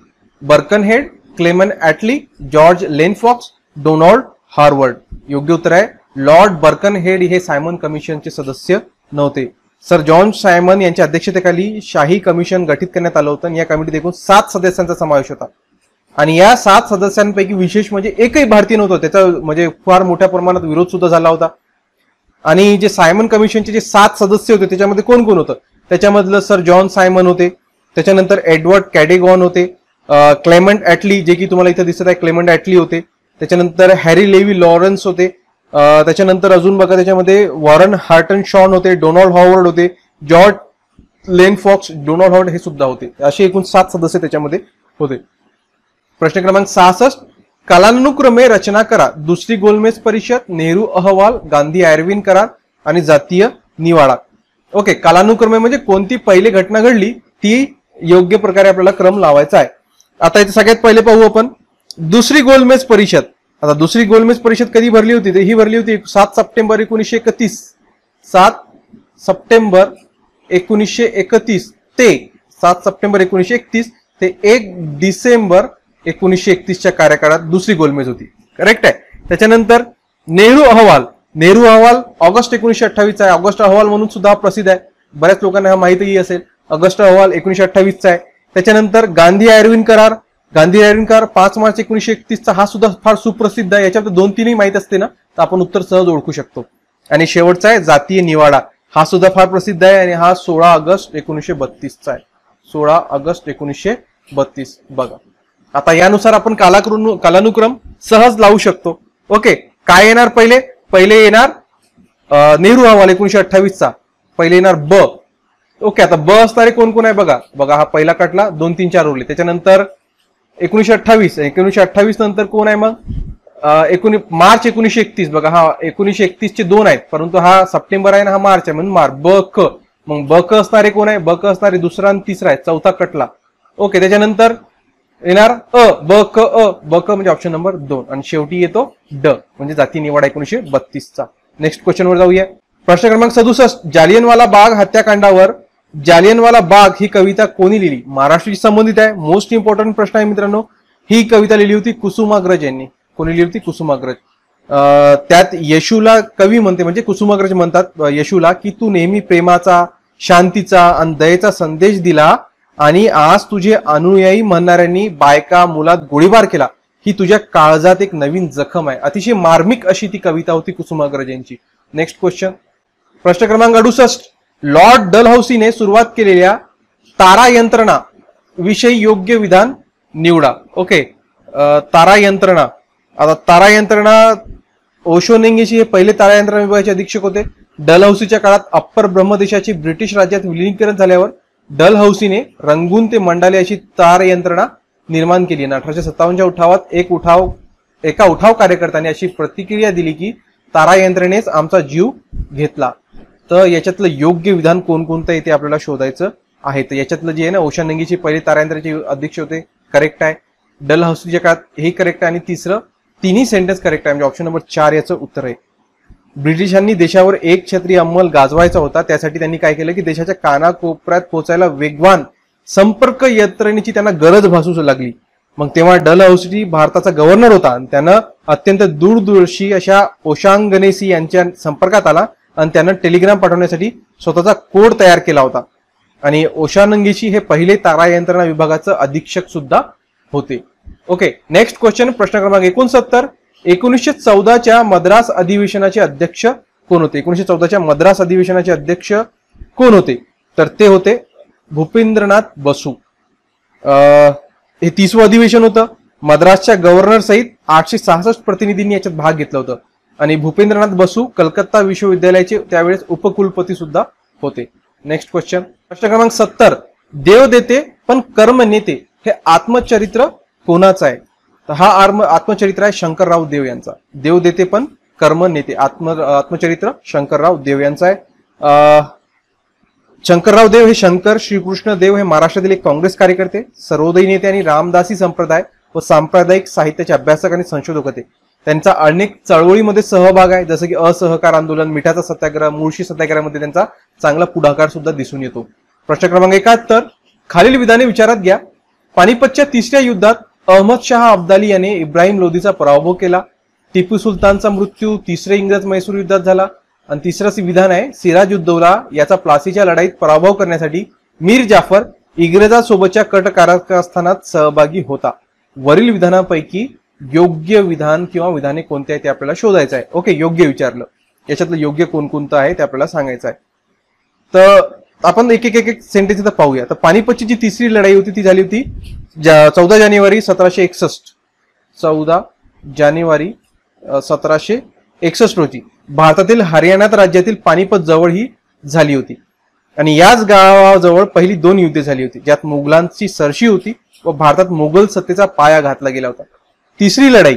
Birkenhead Clement Attlee George Lane Fox Donald Harvard योग्य उत्तर आहे लॉर्ड बर्कनहेड हे सायमन कमिशनचे सदस्य नव्हते सर जॉन सायमन यांच्या अध्यक्षतेखाली शाही कमिशन गठीत करण्यात आलं होतं आणि या कमिटीत एकूण सात सदस्यांचा समावेश होता आणि या सात सदस्यांपैकी विशेष म्हणजे एकही भारतीय नव्हतं त्याचा म्हणजे फार मोठ्या प्रमाणात विरोध सुद्धा झाला होता आणि जे सायमन कमिशनचे जे सात सदस्य होते त्याच्यामध्ये कोण कोण होतं त्याच्यामधलं सर जॉन सायमन होते त्याच्यानंतर एडवर्ड कॅडेगॉन होते क्लेमंट ऍटली जे की तुम्हाला इथं दिसत आहे क्लेमंट ऍटली होते त्याच्यानंतर हॅरी लेवी लॉरन्स होते त्याच्यानंतर अजून बघा त्याच्यामध्ये वॉरन हार्टन शॉन होते डोनाल्ड हॉवर्ड होते George Lane Fox Donald Howard हे सुद्धा होते असे एकूण सात सदस्य त्याच्यामध्ये होते प्रश्न क्रमांक सहासष्ट कालानुक्रमे रचना करा दुसरी गोलमेज परिषद नेहरू अहवाल गांधी आयर्विन करार आणि जातीय निवाडा ओके कालानुक्रमे म्हणजे कोणती पहिली घटना घडली ती योग्य प्रकारे आपल्याला क्रम लावायचा आहे आता इथे सगळ्यात पहिले पाहू आपण दुसरी गोलमेज परिषद आता दुसरी गोलमेज परिषद कधी भरली होती ही भरली होती सात सप्टेंबर एकोणीसशे एकतीस सात सप्टेंबर एकोणीसशे एकतीस ते सात सप्टेंबर एकोणीसशे एकतीस ते एक डिसेंबर एकोणीसशे एकतीसच्या कार्यकाळात दुसरी गोलमेज होती करेक्ट आहे त्याच्यानंतर नेहरू अहवाल नेहरू अहवाल ऑगस्ट एकोणीसशे अठ्ठावीसचा आहे ऑगस्ट अहवाल म्हणून सुद्धा प्रसिद्ध आहे बऱ्याच लोकांना हा माहितीही असेल ऑगस्ट अहवाल एकोणीसशे अठ्ठावीसचा आहे त्याच्यानंतर गांधी आयर्विन करार गांधी आयर्विन करार पाच मार्च एकोणीसशे एकतीसचा हा सुद्धा फार सुप्रसिद्ध आहे याच्यात दोन तीनही माहित असते ना तर आपण उत्तर सहज ओळखू शकतो आणि शेवटचा आहे जातीय निवाडा हा सुद्धा फार प्रसिद्ध आहे आणि हा सोळा ऑगस्ट एकोणीसशे बत्तीसचा आहे सोळा ऑगस्ट एकोणीसशे बत्तीस बघा आता यानुसार आपण कालाकृ कालानुक्रम सहज लावू शकतो ओके काय येणार पहिले पहिले येणार नेहरू अहवाल एकोणीशे अठ्ठावीसचा पहिले येणार ब ओके आता ब असणारे कोण कोण आहे बघा बघा हा पहिला कटला दोन तीन चार उरले त्याच्यानंतर एकोणीशे अठ्ठावीस एकोणीशे अठ्ठावीस नंतर कोण आहे मग एकोणी मार्च एकोणीशे एकतीस बघा हा एकोणीशे एकतीसचे दोन आहेत परंतु हा सप्टेंबर आहे ना हा मार्च आहे म्हणून मार ब क मग ब क असणारे कोण आहे ब क असणारे दुसरा आणि तिसरा आहे चौथा कटला ओके त्याच्यानंतर येणार अ ब क अ ब क म्हणजे ऑप्शन नंबर दोन आणि शेवटी येतो ड म्हणजे जाती निवाडा एकोणीशे बत्तीसचा नेक्स्ट क्वेश्चनवर जाऊया प्रश्न क्रमांक सदुसष्ट जालियनवाला बाग हत्याकांडावर जालियनवाला बाग ही कविता कोणी लिहिली महाराष्ट्राशी संबंधित आहे मोस्ट इम्पॉर्टंट प्रश्न आहे मित्रांनो ही कविता लिहिली होती कुसुमाग्रज यांनी कोणी लिहिली होती कुसुमाग्रज त्यात येशूला कवी म्हणते म्हणजे कुसुमाग्रज म्हणतात येशूला की तू नेहमी प्रेमाचा शांतीचा आणि दयेचा संदेश दिला आणि आज तुझे अनुयायी म्हणणाऱ्यांनी बायका मुलात गोळीबार केला ही तुझ्या काळजात एक नवीन जखम आहे अतिशय मार्मिक अशी ती कविता होती कुसुमाग्रज यांची नेक्स्ट क्वेश्चन प्रश्न क्रमांक अडुसष्ट लॉर्ड डलहौसीने सुरुवात केलेल्या तारा यंत्रणा विषयी योग्य विधान निवडा ओके तारा यंत्रणा आता तारा यंत्रणा ओशो हे पहिले तारा यंत्रणा विभागाचे अधीक्षक होते डलहौसीच्या काळात अप्पर ब्रह्मदेशाचे ब्रिटिश राज्यात विलीनीकरण झाल्यावर डलहौसीने रंगून ते मंडाले अशी तार यंत्रणा निर्माण केली आणि अठराशे सत्तावन्नच्या उठावात एक उठाव एका उठाव कार्यकर्त्याने अशी प्रतिक्रिया दिली की तारा यंत्रणेच आमचा जीव घेतला तर याच्यातलं योग्य विधान कोणकोणतं आहे ते आपल्याला शोधायचं आहे तर याच्यातलं जे आहे ना ओशा नंगीची पहिली तारायंत्राचे अध्यक्ष होते करेक्ट आहे डल हाऊसीच्या काळात हे करेक्ट आहे आणि तिसरं तिन्ही सेंटेन्स करेक्ट आहे म्हणजे ऑप्शन नंबर चार याचं उत्तर आहे ब्रिटिशांनी देशावर एक छत्री अंमल गाजवायचा होता त्यासाठी त्यांनी काय केलं की देशाच्या कानाकोपऱ्यात पोचायला वेगवान संपर्क यंत्रणेची त्यांना गरज भासू लागली मग तेव्हा डल हाऊसी भारताचा गव्हर्नर होता आणि त्यानं अत्यंत दूरदूरशी अशा ओशांगनेसी यांच्या संपर्कात आला आणि त्यानं टेलिग्राम पाठवण्यासाठी स्वतःचा कोड तयार केला होता आणि ओशानंगेशी हे पहिले तारा यंत्रणा विभागाचं अधीक्षक सुद्धा होते ओके नेक्स्ट क्वेश्चन प्रश्न क्रमांक एकोणसत्तर एकोणीसशे चौदाच्या मद्रास अधिवेशनाचे अध्यक्ष कोण होते एकोणीसशे चौदाच्या मद्रास अधिवेशनाचे अध्यक्ष कोण होते तर ते होते भूपेंद्रनाथ बसू हे तिसवं अधिवेशन होतं मद्रासच्या गव्हर्नर सहित आठशे सहासष्ट प्रतिनिधींनी याच्यात भाग घेतला होता आणि भूपेंद्रनाथ बसू कलकत्ता विश्वविद्यालयाचे त्यावेळेस उपकुलपती सुद्धा होते नेक्स्ट क्वेश्चन प्रश्न क्रमांक सत्तर देव देते पण कर्म नेते हे आत्मचरित्र कोणाचं आहे तर हा आर्म आत्मचरित्र आहे शंकरराव देव यांचा देव देते पण कर्म नेते आत्म आत्मचरित्र शंकरराव देव यांचा आहे शंकरराव देव हे शंकर श्रीकृष्ण देव हे महाराष्ट्रातील एक काँग्रेस कार्यकर्ते सर्वोदयी नेते आणि रामदासी संप्रदाय व सांप्रदायिक साहित्याचे अभ्यासक आणि संशोधक होते त्यांचा अनेक चळवळीमध्ये सहभाग आहे जसं की असहकार आंदोलन मिठाचा सत्याग्रह मुळशी सत्याग्रहामध्ये त्यांचा चांगला पुढाकार सुद्धा दिसून येतो प्रश्न क्रमांक एकाहत्तर खालील विधाने विचारात घ्या पानिपतच्या तिसऱ्या युद्धात अहमद शहा अब्दाली याने इब्राहिम लोधीचा पराभव केला टिपू सुलतानचा मृत्यू तिसरे इंग्रज मैसूर युद्धात झाला आणि तिसरं विधान आहे सिराज उद्दौला याचा प्लासीच्या लढाईत पराभव करण्यासाठी मीर जाफर इंग्रजासोबतच्या कट कारस्थानात सहभागी होता वरील विधानापैकी योग्य विधान किंवा विधाने कोणते आहेत ते आपल्याला शोधायचं आहे ओके योग्य विचारलं याच्यातलं योग्य कोणकोणतं आहे ते आपल्याला सांगायचं आहे तर आपण एक एक एक एक सेंटेन्स इथं पाहूया तर पानिपतची जी तिसरी लढाई होती ती झाली होती चौदा जानेवारी सतराशे एकसष्ट चौदा जानेवारी सतराशे एकसष्ट रोजी भारतातील हरियाणात राज्यातील पानिपत जवळ ही झाली होती आणि याच गावाजवळ पहिली दोन युद्धे झाली होती ज्यात मुघलांची सरशी होती व भारतात मुघल सत्तेचा पाया घातला गेला होता तिसरी लढाई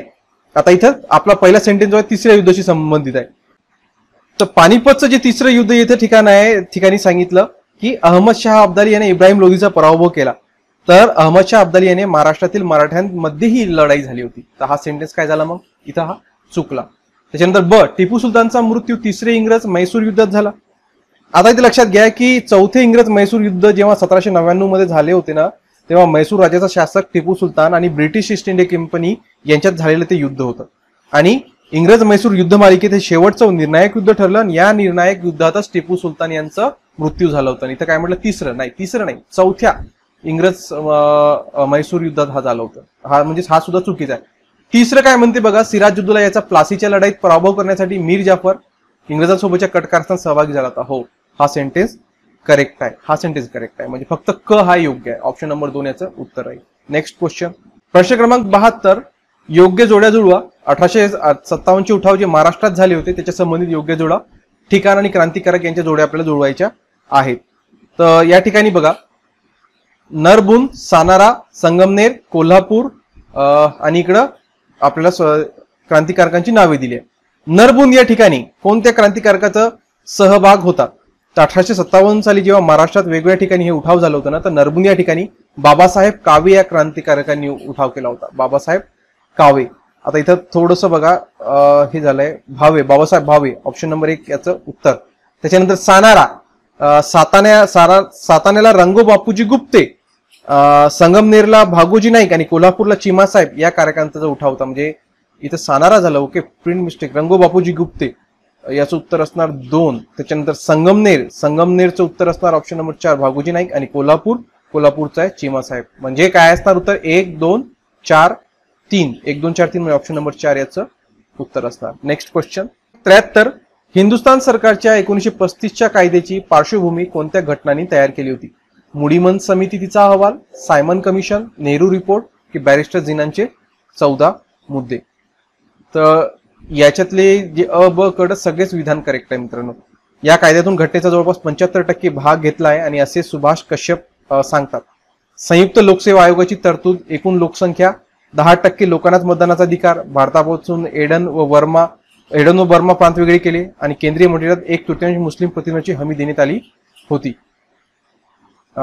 आता इथं आपला पहिला सेंटेन्स जो आहे तिसऱ्या युद्धाशी संबंधित आहे तर पानिपतचं जे तिसरं युद्ध येथे ठिकाण आहे ठिकाणी सांगितलं की अहमद शहा अब्दाली याने इब्राहिम लोधीचा पराभव केला तर अहमद अहमदशाह अब्दाली याने महाराष्ट्रातील मराठ्यांमध्ये ही लढाई झाली होती तर हा सेंटेन्स काय झाला मग इथं हा चुकला त्याच्यानंतर ब टिपू सुलतानचा मृत्यू तिसरे इंग्रज मैसूर युद्धात झाला आता इथे लक्षात घ्या की चौथे इंग्रज मैसूर युद्ध जेव्हा सतराशे नव्याण्णव मध्ये झाले होते ना तेव्हा मैसूर राजाचा शासक टिपू सुलतान आणि ब्रिटिश ईस्ट इंडिया कंपनी यांच्यात झालेलं ते युद्ध होतं आणि इंग्रज मैसूर युद्ध मालिकेत हे शेवटचं निर्णायक युद्ध ठरलं आणि या निर्णायक युद्धातच टिपू सुलतान यांचं मृत्यू झाला होता इथं काय म्हटलं तिसरं नाही तिसरं नाही चौथ्या इंग्रज मैसूर युद्धात हा झाला होता हा म्हणजे हा सुद्धा चुकीचा आहे तिसरं काय म्हणते बघा सिराजुद्दुला याचा प्लासीच्या लढाईत पराभव करण्यासाठी मीर जाफर इंग्रजांसोबतच्या कटकारस्थान सहभागी झाला होता हो हा सेंटेन्स करेक्ट आहे हा सेंटेन्स करेक्ट आहे म्हणजे फक्त क हा योग्य आहे ऑप्शन नंबर दोन याचं उत्तर आहे नेक्स्ट क्वेश्चन प्रश्न क्रमांक बहात्तर योग्य जोड्या जुळवा अठराशे सत्तावन्नचे उठाव जे महाराष्ट्रात झाले होते त्याच्या संबंधित योग्य जोडा ठिकाण आणि क्रांतिकारक यांच्या जोड्या आपल्याला जुळवायच्या आहेत तर या ठिकाणी बघा नरबुन सानारा संगमनेर कोल्हापूर आणि इकडं आपल्याला क्रांतिकारकांची नावे दिली आहे नरबुंद या ठिकाणी कोणत्या क्रांतिकारकाचा सहभाग होता तर अठराशे सत्तावन्न साली जेव्हा महाराष्ट्रात वेगवेगळ्या ठिकाणी हे उठाव झालं होतं ना तर नरबुंद या ठिकाणी बाबासाहेब कावे या क्रांतिकारकांनी उठाव केला होता बाबासाहेब कावे आता इथं थोडंसं बघा हे झालंय भावे बाबासाहेब भावे ऑप्शन नंबर एक याचं उत्तर त्याच्यानंतर सानारा सातान्या सारा सातान्याला रंगो बापूजी गुप्ते संगमनेरला भागोजी नाईक आणि कोल्हापूरला चिमासाहेब या कार्यक्रमांचा जो उठा होता म्हणजे इथं सानारा झालं ओके प्रिंट मिस्टेक रंगो बापूजी गुप्ते याचं उत्तर असणार दोन त्याच्यानंतर संगमनेर संगमनेरचं उत्तर असणार ऑप्शन नंबर चार भागोजी नाईक आणि कोल्हापूर कोल्हापूरचा आहे चिमासाहेब म्हणजे काय असणार उत्तर एक दोन चार तीन एक दोन चार तीन म्हणजे ऑप्शन नंबर चार याचं उत्तर असणार नेक्स्ट क्वेश्चन त्र्याहत्तर हिंदुस्थान सरकारच्या एकोणीशे पस्तीसच्या कायद्याची पार्श्वभूमी कोणत्या घटनांनी तयार केली होती मुडीमन समिती तिचा अहवाल सायमन कमिशन नेहरू रिपोर्ट की बॅरिस्टर जिनांचे चौदा मुद्दे तर याच्यातले जे अ ब कड सगळेच विधान करेक्ट आहे मित्रांनो या कायद्यातून घटनेचा जवळपास पंच्याहत्तर टक्के भाग घेतला आहे आणि असे सुभाष कश्यप सांगतात संयुक्त लोकसेवा आयोगाची तरतूद एकूण लोकसंख्या दहा टक्के लोकांनाच मतदानाचा अधिकार भारतापासून एडन व वर्मा एडन व बर्मा प्रांत वेगळे केले आणि केंद्रीय मंडळात एक तृतीयांश मुस्लिम प्रतिनिधीची हमी देण्यात आली होती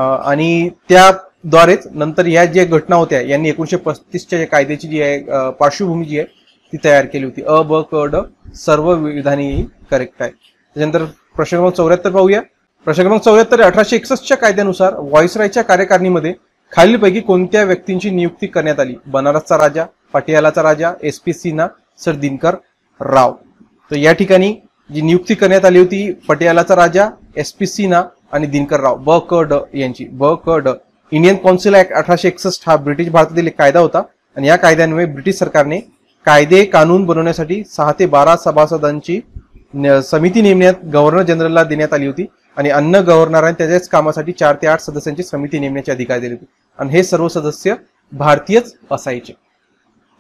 आणि त्याद्वारेच नंतर या ज्या घटना होत्या यांनी एकोणीशे पस्तीसच्या या कायद्याची जी आहे पार्श्वभूमी जी आहे ती तयार केली होती अ ब क ड सर्व विधाने करेक्ट आहे त्याच्यानंतर प्रश्न क्रमांक चौऱ्याहत्तर पाहूया प्रश्न क्रमांक चौऱ्याहत्तर अठराशे एकसष्टच्या कायद्यानुसार व्हॉइसरायच्या कार्यकारिणीमध्ये खालीलपैकी कोणत्या व्यक्तींची नियुक्ती करण्यात आली बनारसचा राजा पटियालाचा राजा S P Sinha sir Dinkar Rao तर या ठिकाणी जी नियुक्ती करण्यात आली होती पटियालाचा राजा एस पी सिन्हा आणि दिनकर राव ब क ड यांची ब क ड इंडियन कौन्सिल ऍक्ट अठराशे एकसष्ट हा ब्रिटिश भारतातील एक कायदा होता आणि या कायद्यान्वये ब्रिटिश सरकारने कायदे कानून बनवण्यासाठी सहा ते बारा सभासदांची समिती नेमण्यात गव्हर्नर जनरलला देण्यात आली होती आणि अन्न गव्हर्नरांनी त्याच्याच कामासाठी चार ते आठ सदस्यांची समिती नेमण्याचे अधिकार दिले होते आणि हे सर्व सदस्य भारतीयच असायचे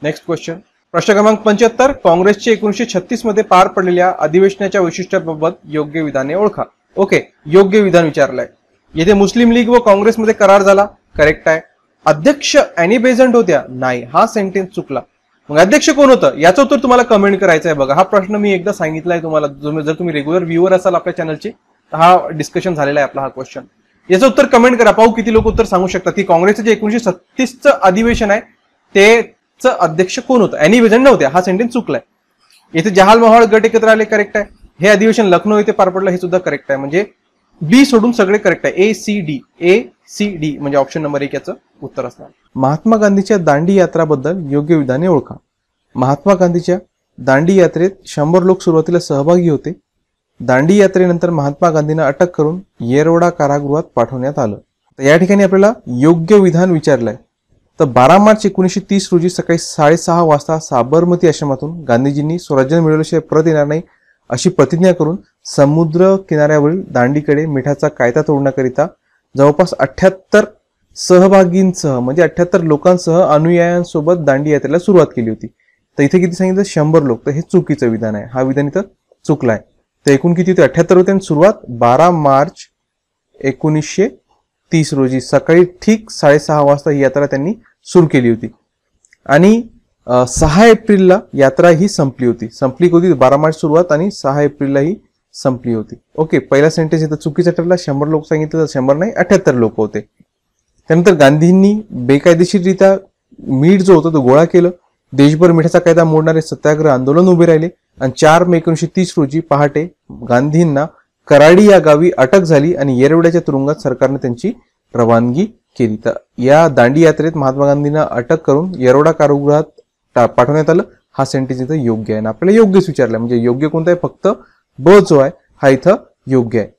नेक्स्ट क्वेश्चन प्रश्न क्रमांक पंच्याहत्तर काँग्रेसचे एकोणीशे छत्तीस मध्ये पार पडलेल्या अधिवेशनाच्या वैशिष्ट्याबाबत योग्य विधाने ओळखा ओके योग्य विधान विचारलंय येथे मुस्लिम लीग व काँग्रेसमध्ये करार झाला करेक्ट आहे अध्यक्ष अॅनी बेझंट होत्या नाही हा सेंटेन्स चुकला मग अध्यक्ष कोण होतं याचं उत्तर तुम्हाला कमेंट करायचं आहे बघा हा प्रश्न मी एकदा सांगितलाय तुम्हाला जर तुम्ही रेग्युलर व्ह्युअर असाल आपल्या चॅनलची हा डिस्कशन झालेला आहे आपला हा क्वेश्चन याचं उत्तर कमेंट करा पाहू किती लोक उत्तर सांगू शकतात की काँग्रेसचं जे एकोणीशे सत्तीसचं अधिवेशन आहे त्याचं अध्यक्ष कोण होतं अॅनी विजन हा सेंटेन्स चुकलाय इथे जहाल महाळ गट एकत्र आले करेक्ट आहे हे अधिवेशन लखनौ इथे पार पडलं हे सुद्धा करेक्ट आहे म्हणजे बी सोडून सगळे करेक्ट आहे A C D A C D म्हणजे ऑप्शन नंबर एक याचं उत्तर असणार महात्मा गांधीच्या दांडी यात्राबद्दल योग्य विधाने ओळखा महात्मा गांधीच्या दांडी यात्रेत शंभर लोक सुरुवातीला सहभागी होते दांडी यात्रेनंतर महात्मा गांधींना अटक करून येरोडा कारागृहात पाठवण्यात आलं तर या ठिकाणी आपल्याला योग्य विधान विचारलंय तर बारा मार्च एकोणीसशे तीस रोजी सकाळी साडेसहा वाजता साबरमती आश्रमातून गांधीजींनी स्वराज्य मिळवल्याशिवाय परत येणार नाही अशी प्रतिज्ञा करून समुद्र किनाऱ्यावरील दांडीकडे मिठाचा कायदा तोडण्याकरिता जवळपास अठ्ठ्याहत्तर सहभागींसह म्हणजे अठ्ठ्याहत्तर लोकांसह अनुयायांसोबत दांडी यात्रेला सुरुवात केली होती तर इथे किती सांगितलं शंभर लोक तर हे चुकीचं विधान आहे हा विधान इथं चुकला आहे तर एकूण किती होते अठ्याहत्तर होते आणि सुरुवात बारा मार्च एकोणीसशे तीस रोजी सकाळी ठीक साडेसहा वाजता ही यात्रा त्यांनी सुरू केली होती आणि सहा एप्रिलला यात्रा ही संपली होती संपली होती बारा मार्च सुरुवात आणि सहा एप्रिलला ही संपली होती ओके पहिला सेंटेन्स इथं चुकीचा ठरला शंभर लोक सांगितलं तर शंभर नाही अठ्याहत्तर लोक होते त्यानंतर गांधींनी बेकायदेशीररित्या मीठ जो होता तो गोळा केलं देशभर मिठाचा कायदा मोडणारे सत्याग्रह आंदोलन उभे राहिले आणि चार मे एकोणीशे तीस रोजी पहाटे गांधींना कराडी या गावी अटक झाली आणि येरवड्याच्या तुरुंगात सरकारने त्यांची रवानगी केली तर या दांडी यात्रेत महात्मा गांधींना अटक करून येरवडा कारागृहात पाठवण्यात आलं हा सेंटेन्स इथं योग्य आहे ना आपल्याला योग्यच विचारलं म्हणजे योग्य कोणता आहे फक्त ब जो आहे हा इथं योग्य आहे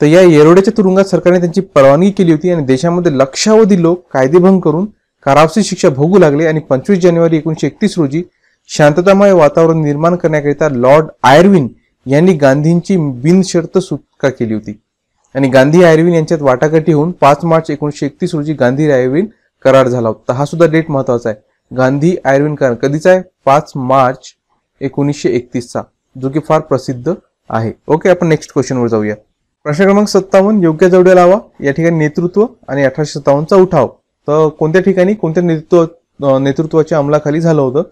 तर या येरोड्याच्या तुरुंगात सरकारने त्यांची परवानगी केली होती आणि देशामध्ये लक्षावधी लोक कायदेभंग करून कारावसी शिक्षा भोगू लागले आणि पंचवीस जानेवारी एकोणीशे एकतीस रोजी शांततामय वातावरण निर्माण करण्याकरिता लॉर्ड आयर्विन यांनी गांधींची बिनशर्त सुटका केली होती आणि गांधी आयर्विन यांच्यात वाटाघाटी होऊन पाच मार्च एकोणीशे एकतीस रोजी गांधी आयर्विन करार झाला होता हा सुद्धा डेट महत्वाचा आहे गांधी आयर्विन करार कधीचा आहे पाच मार्च एकोणीसशे एकतीसचा जो की फार प्रसिद्ध आहे ओके आपण नेक्स्ट क्वेश्चनवर जाऊया प्रश्न क्रमांक सत्तावन्न योग्य जवळ लावा या ठिकाणी नेतृत्व आणि अठराशे सत्तावन्नचा उठाव तर कोणत्या ठिकाणी कोणत्या नेतृत्व नेतृत्वाच्या अंमलाखाली झालं होतं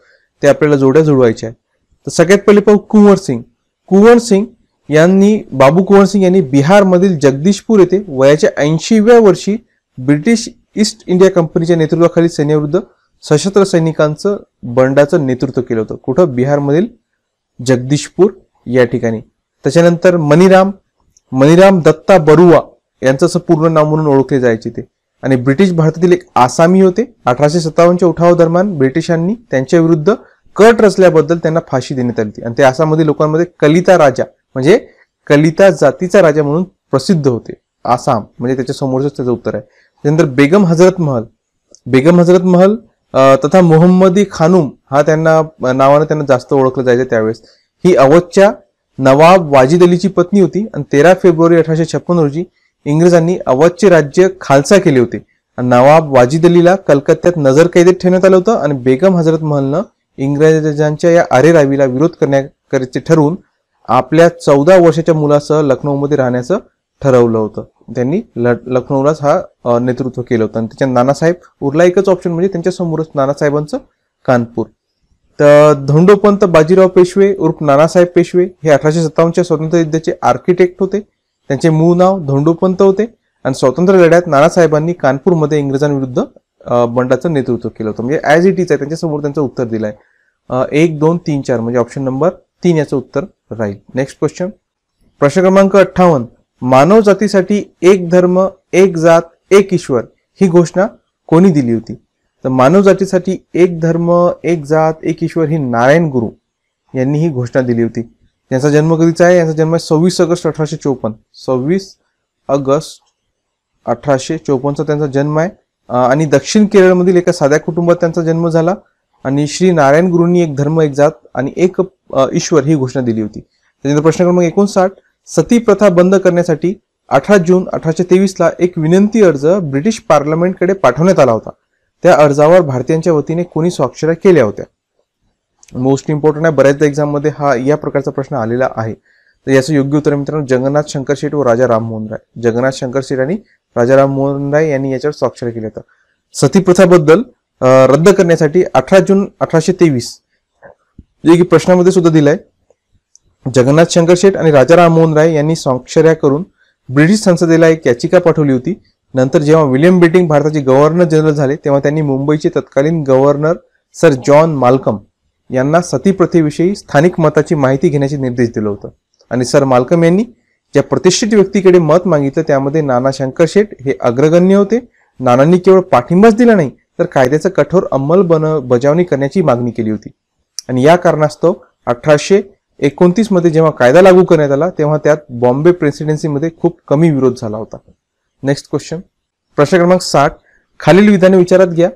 ते आपल्याला जोड्या जुळवायच्या आहे तर सगळ्यात पहिले पाहू कुंवर सिंग कुंवर सिंग यांनी बाबू कुंवर सिंग यांनी बिहारमधील जगदीशपूर येथे वयाच्या ऐंशीव्या वर्षी ब्रिटिश ईस्ट इंडिया कंपनीच्या नेतृत्वाखाली सैन्याविरुद्ध सशस्त्र सैनिकांचं बंडाचं नेतृत्व केलं होतं कुठं बिहारमधील जगदीशपूर या ठिकाणी त्याच्यानंतर मनीराम मनीराम दत्ता बरुवा यांचं असं पूर्ण नाव म्हणून ओळखले जायचे ते आणि ब्रिटिश भारतातील एक आसामी होते अठराशे सत्तावन्नच्या उठाव दरम्यान ब्रिटिशांनी त्यांच्या विरुद्ध कट रचल्याबद्दल त्यांना फाशी देण्यात आली होती आणि ते आसाममधील लोकांमध्ये कलिता राजा म्हणजे कलिता जातीचा राजा म्हणून प्रसिद्ध होते आसाम म्हणजे त्याच्या समोरच त्याचं उत्तर आहे त्यानंतर बेगम हजरत महल बेगम हजरत महल तथा मोहम्मदी खानुम हा त्यांना नावानं त्यांना जास्त ओळखलं जायचं त्यावेळेस ही अवधच्या नवाब वाजिद अलीची पत्नी होती आणि तेरा फेब्रुवारी अठराशे छप्पन रोजी इंग्रजांनी अवधचे राज्य खालसा केले होते नवाब वाजिद अलीला कलकत्त्यात नजर कैदेत ठेवण्यात आलं होतं आणि बेगम हजरत महलनं इंग्रजांच्या या अरेरावीला विरोध करण्याकरिचे ठरवून आपल्या चौदा वर्षाच्या मुलासह लखनौमध्ये राहण्याचं ठरवलं होतं त्यांनी लखनौलाच हा नेतृत्व केलं होतं आणि त्याच्या नानासाहेब उरला एकच ऑप्शन म्हणजे त्यांच्यासमोरच नानासाहेबांचं कानपूर तर धोंडोपंत बाजीराव पेशवे उर्फ नानासाहेब पेशवे हे अठराशे सत्तावन्नच्या स्वातंत्र्य युद्धाचे आर्किटेक्ट होते त्यांचे मूळ नाव धोंडोपंत होते आणि स्वातंत्र्य लढ्यात नानासाहेबांनी कानपूरमध्ये इंग्रजांविरुद्ध बंडाचं नेतृत्व केलं होतं म्हणजे ॲज इट इज आहे त्यांच्यासमोर त्यांचं उत्तर दिलं आहे एक दोन तीन चार म्हणजे ऑप्शन नंबर तीन याचं उत्तर राहील नेक्स्ट क्वेश्चन प्रश्न क्रमांक अठ्ठावन्न मानव जातीसाठी एक धर्म एक जात एक ईश्वर ही घोषणा कोणी दिली होती तर मानव जातीसाठी एक धर्म एक जात एक ईश्वर ही नारायण गुरु यांनी ही घोषणा दिली होती यांचा जन्म कधीचा आहे यांचा जन्म आहे सव्वीस ऑगस्ट अठराशे चोपन्न सव्वीस ऑगस्ट अठराशे चोपन्नचा त्यांचा जन्म आहे आणि दक्षिण केरळमधील एका साध्या कुटुंबात त्यांचा जन्म झाला आणि श्री नारायण गुरूंनी एक धर्म एक जात आणि एक ईश्वर ही घोषणा दिली होती त्याच्यानंतर प्रश्न क्रमांक एकोणसाठ सती प्रथा बंद करण्यासाठी अठरा जून अठराशे तेवीसला एक विनंती अर्ज ब्रिटिश पार्लमेंटकडे पाठवण्यात आला होता त्या अर्जावर भारतीयांच्या वतीने कोणी स्वाक्षऱ्या केल्या होत्या मोस्ट इम्पॉर्टंट आहे बऱ्याचदा एक्झाममध्ये हा या प्रकारचा प्रश्न आलेला आहे तर याचं योग्य उत्तर मित्रांनो जगन्नाथ शंकर शेठ व राजा राममोहन राय जगन्नाथ शंकर शेठ आणि राजा राममोहन राय यांनी याच्यावर स्वाक्षर केलं होतं सतीप्रथाबद्दल रद्द करण्यासाठी अठरा जून अठराशे तेवीस जे की प्रश्नामध्ये सुद्धा दिलाय जगन्नाथ शंकर शेठ आणि राजा राममोहन राय यांनी स्वाक्षऱ्या करून ब्रिटिश संसदेला एक याचिका पाठवली होती नंतर जेव्हा विलियम बिटिंग भारताचे गव्हर्नर जनरल झाले तेव्हा त्यांनी मुंबईचे तत्कालीन गव्हर्नर सर जॉन मालकम यांना प्रथेविषयी स्थानिक मताची माहिती घेण्याचे निर्देश दिलं होतं आणि सर मालकम यांनी ज्या प्रतिष्ठित व्यक्तीकडे मत मागितलं त्यामध्ये नाना शंकर शेठ हे अग्रगण्य होते नानांनी केवळ पाठिंबाच दिला नाही तर कायद्याचं कठोर अंमलबन बजावणी करण्याची मागणी केली होती आणि या कारणास्तव अठराशे मध्ये जेव्हा कायदा लागू करण्यात आला तेव्हा त्यात बॉम्बे प्रेसिडेन्सीमध्ये खूप कमी विरोध झाला होता नेक्स्ट क्वेश्चन प्रश्न क्रमांक साठ खालील विधाने विचारात घ्या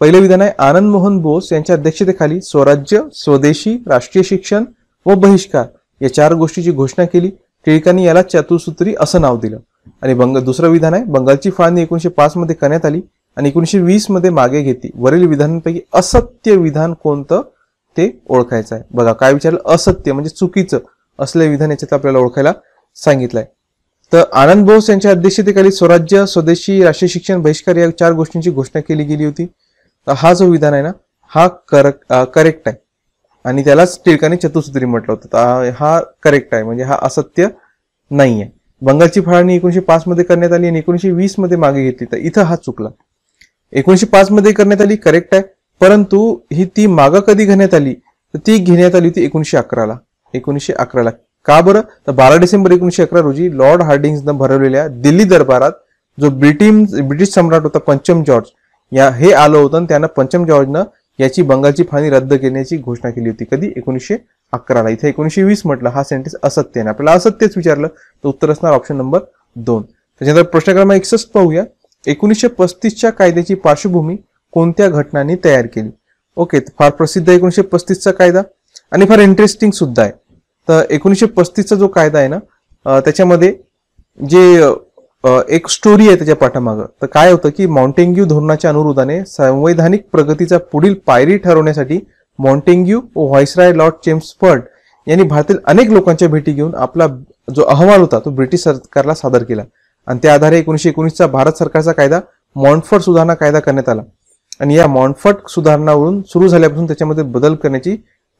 पहिलं विधान आहे आनंद मोहन बोस यांच्या अध्यक्षतेखाली स्वराज्य स्वदेशी राष्ट्रीय शिक्षण व बहिष्कार या चार गोष्टीची घोषणा केली टिळकांनी याला चतुसूत्री असं नाव दिलं आणि बंग दुसरं विधान आहे बंगालची फाळणी एकोणीशे पाच मध्ये करण्यात आली आणि एकोणीशे वीस मध्ये मागे घेतली वरील विधानांपैकी असत्य विधान कोणतं ते ओळखायचं आहे बघा काय विचारलं असत्य म्हणजे चुकीचं असलं विधान याच्यात आपल्याला ओळखायला सांगितलंय तर आनंद बोस यांच्या अध्यक्षतेखाली स्वराज्य स्वदेशी राष्ट्रीय शिक्षण बहिष्कार या चार गोष्टींची घोषणा केली गेली होती तर हा जो विधान आहे ना हा करेक्ट आहे आणि त्यालाच टिळकाने चतुसूत्री म्हटलं होतं हा करेक्ट आहे म्हणजे हा असत्य नाही आहे बंगालची फाळणी एकोणीशे पाच मध्ये करण्यात आली आणि एकोणीशे वीस मध्ये मागे घेतली तर इथं हा चुकला एकोणीशे पाच मध्ये करण्यात आली करेक्ट आहे परंतु ही ती मागं कधी घेण्यात आली तर ती घेण्यात आली होती एकोणीशे अकराला एकोणीशे अकराला का बरं तर बारा डिसेंबर एकोणीशे अकरा रोजी लॉर्ड हार्डिंग्सनं भरवलेल्या दिल्ली दरबारात जो ब्रिटिश ब्रिटिश सम्राट होता पंचम जॉर्ज या हे आलं होतं त्यानं पंचम जॉर्जनं याची बंगालची फाळणी रद्द करण्याची घोषणा केली होती कधी एकोणीसशे अकराला इथे एकोणीसशे वीस म्हटलं हा सेंटेन्स असत्य आहे आपल्याला असत्यच विचारलं तर उत्तर असणार ऑप्शन नंबर दोन त्याच्यानंतर प्रश्न क्रमांक एकसष्ट पाहूया एकोणीसशे पस्तीसच्या कायद्याची पार्श्वभूमी कोणत्या घटनांनी तयार केली ओके फार प्रसिद्ध एकोणीसशे पस्तीसचा कायदा आणि फार इंटरेस्टिंग सुद्धा आहे तर एकोणीसशे पस्तीसचा जो कायदा आहे ना त्याच्यामध्ये जे एक स्टोरी आहे त्याच्या पाठामागं तर काय होतं की मॉन्टेंग्यू धोरणाच्या अनुरोधाने संवैधानिक प्रगतीचा पुढील पायरी ठरवण्यासाठी मॉन्टेंग्यू व व्हाईसराय लॉर्ड चेम्सफर्ड यांनी भारतातील अनेक लोकांच्या भेटी घेऊन आपला जो अहवाल होता तो ब्रिटिश सरकारला सादर केला आणि त्या आधारे एकोणीशे एकोणीसचा भारत सरकारचा कायदा मॉन्फर्ट सुधारणा कायदा करण्यात आला आणि या मॉन्फर्ट सुधारणावरून सुरू झाल्यापासून त्याच्यामध्ये बदल करण्याची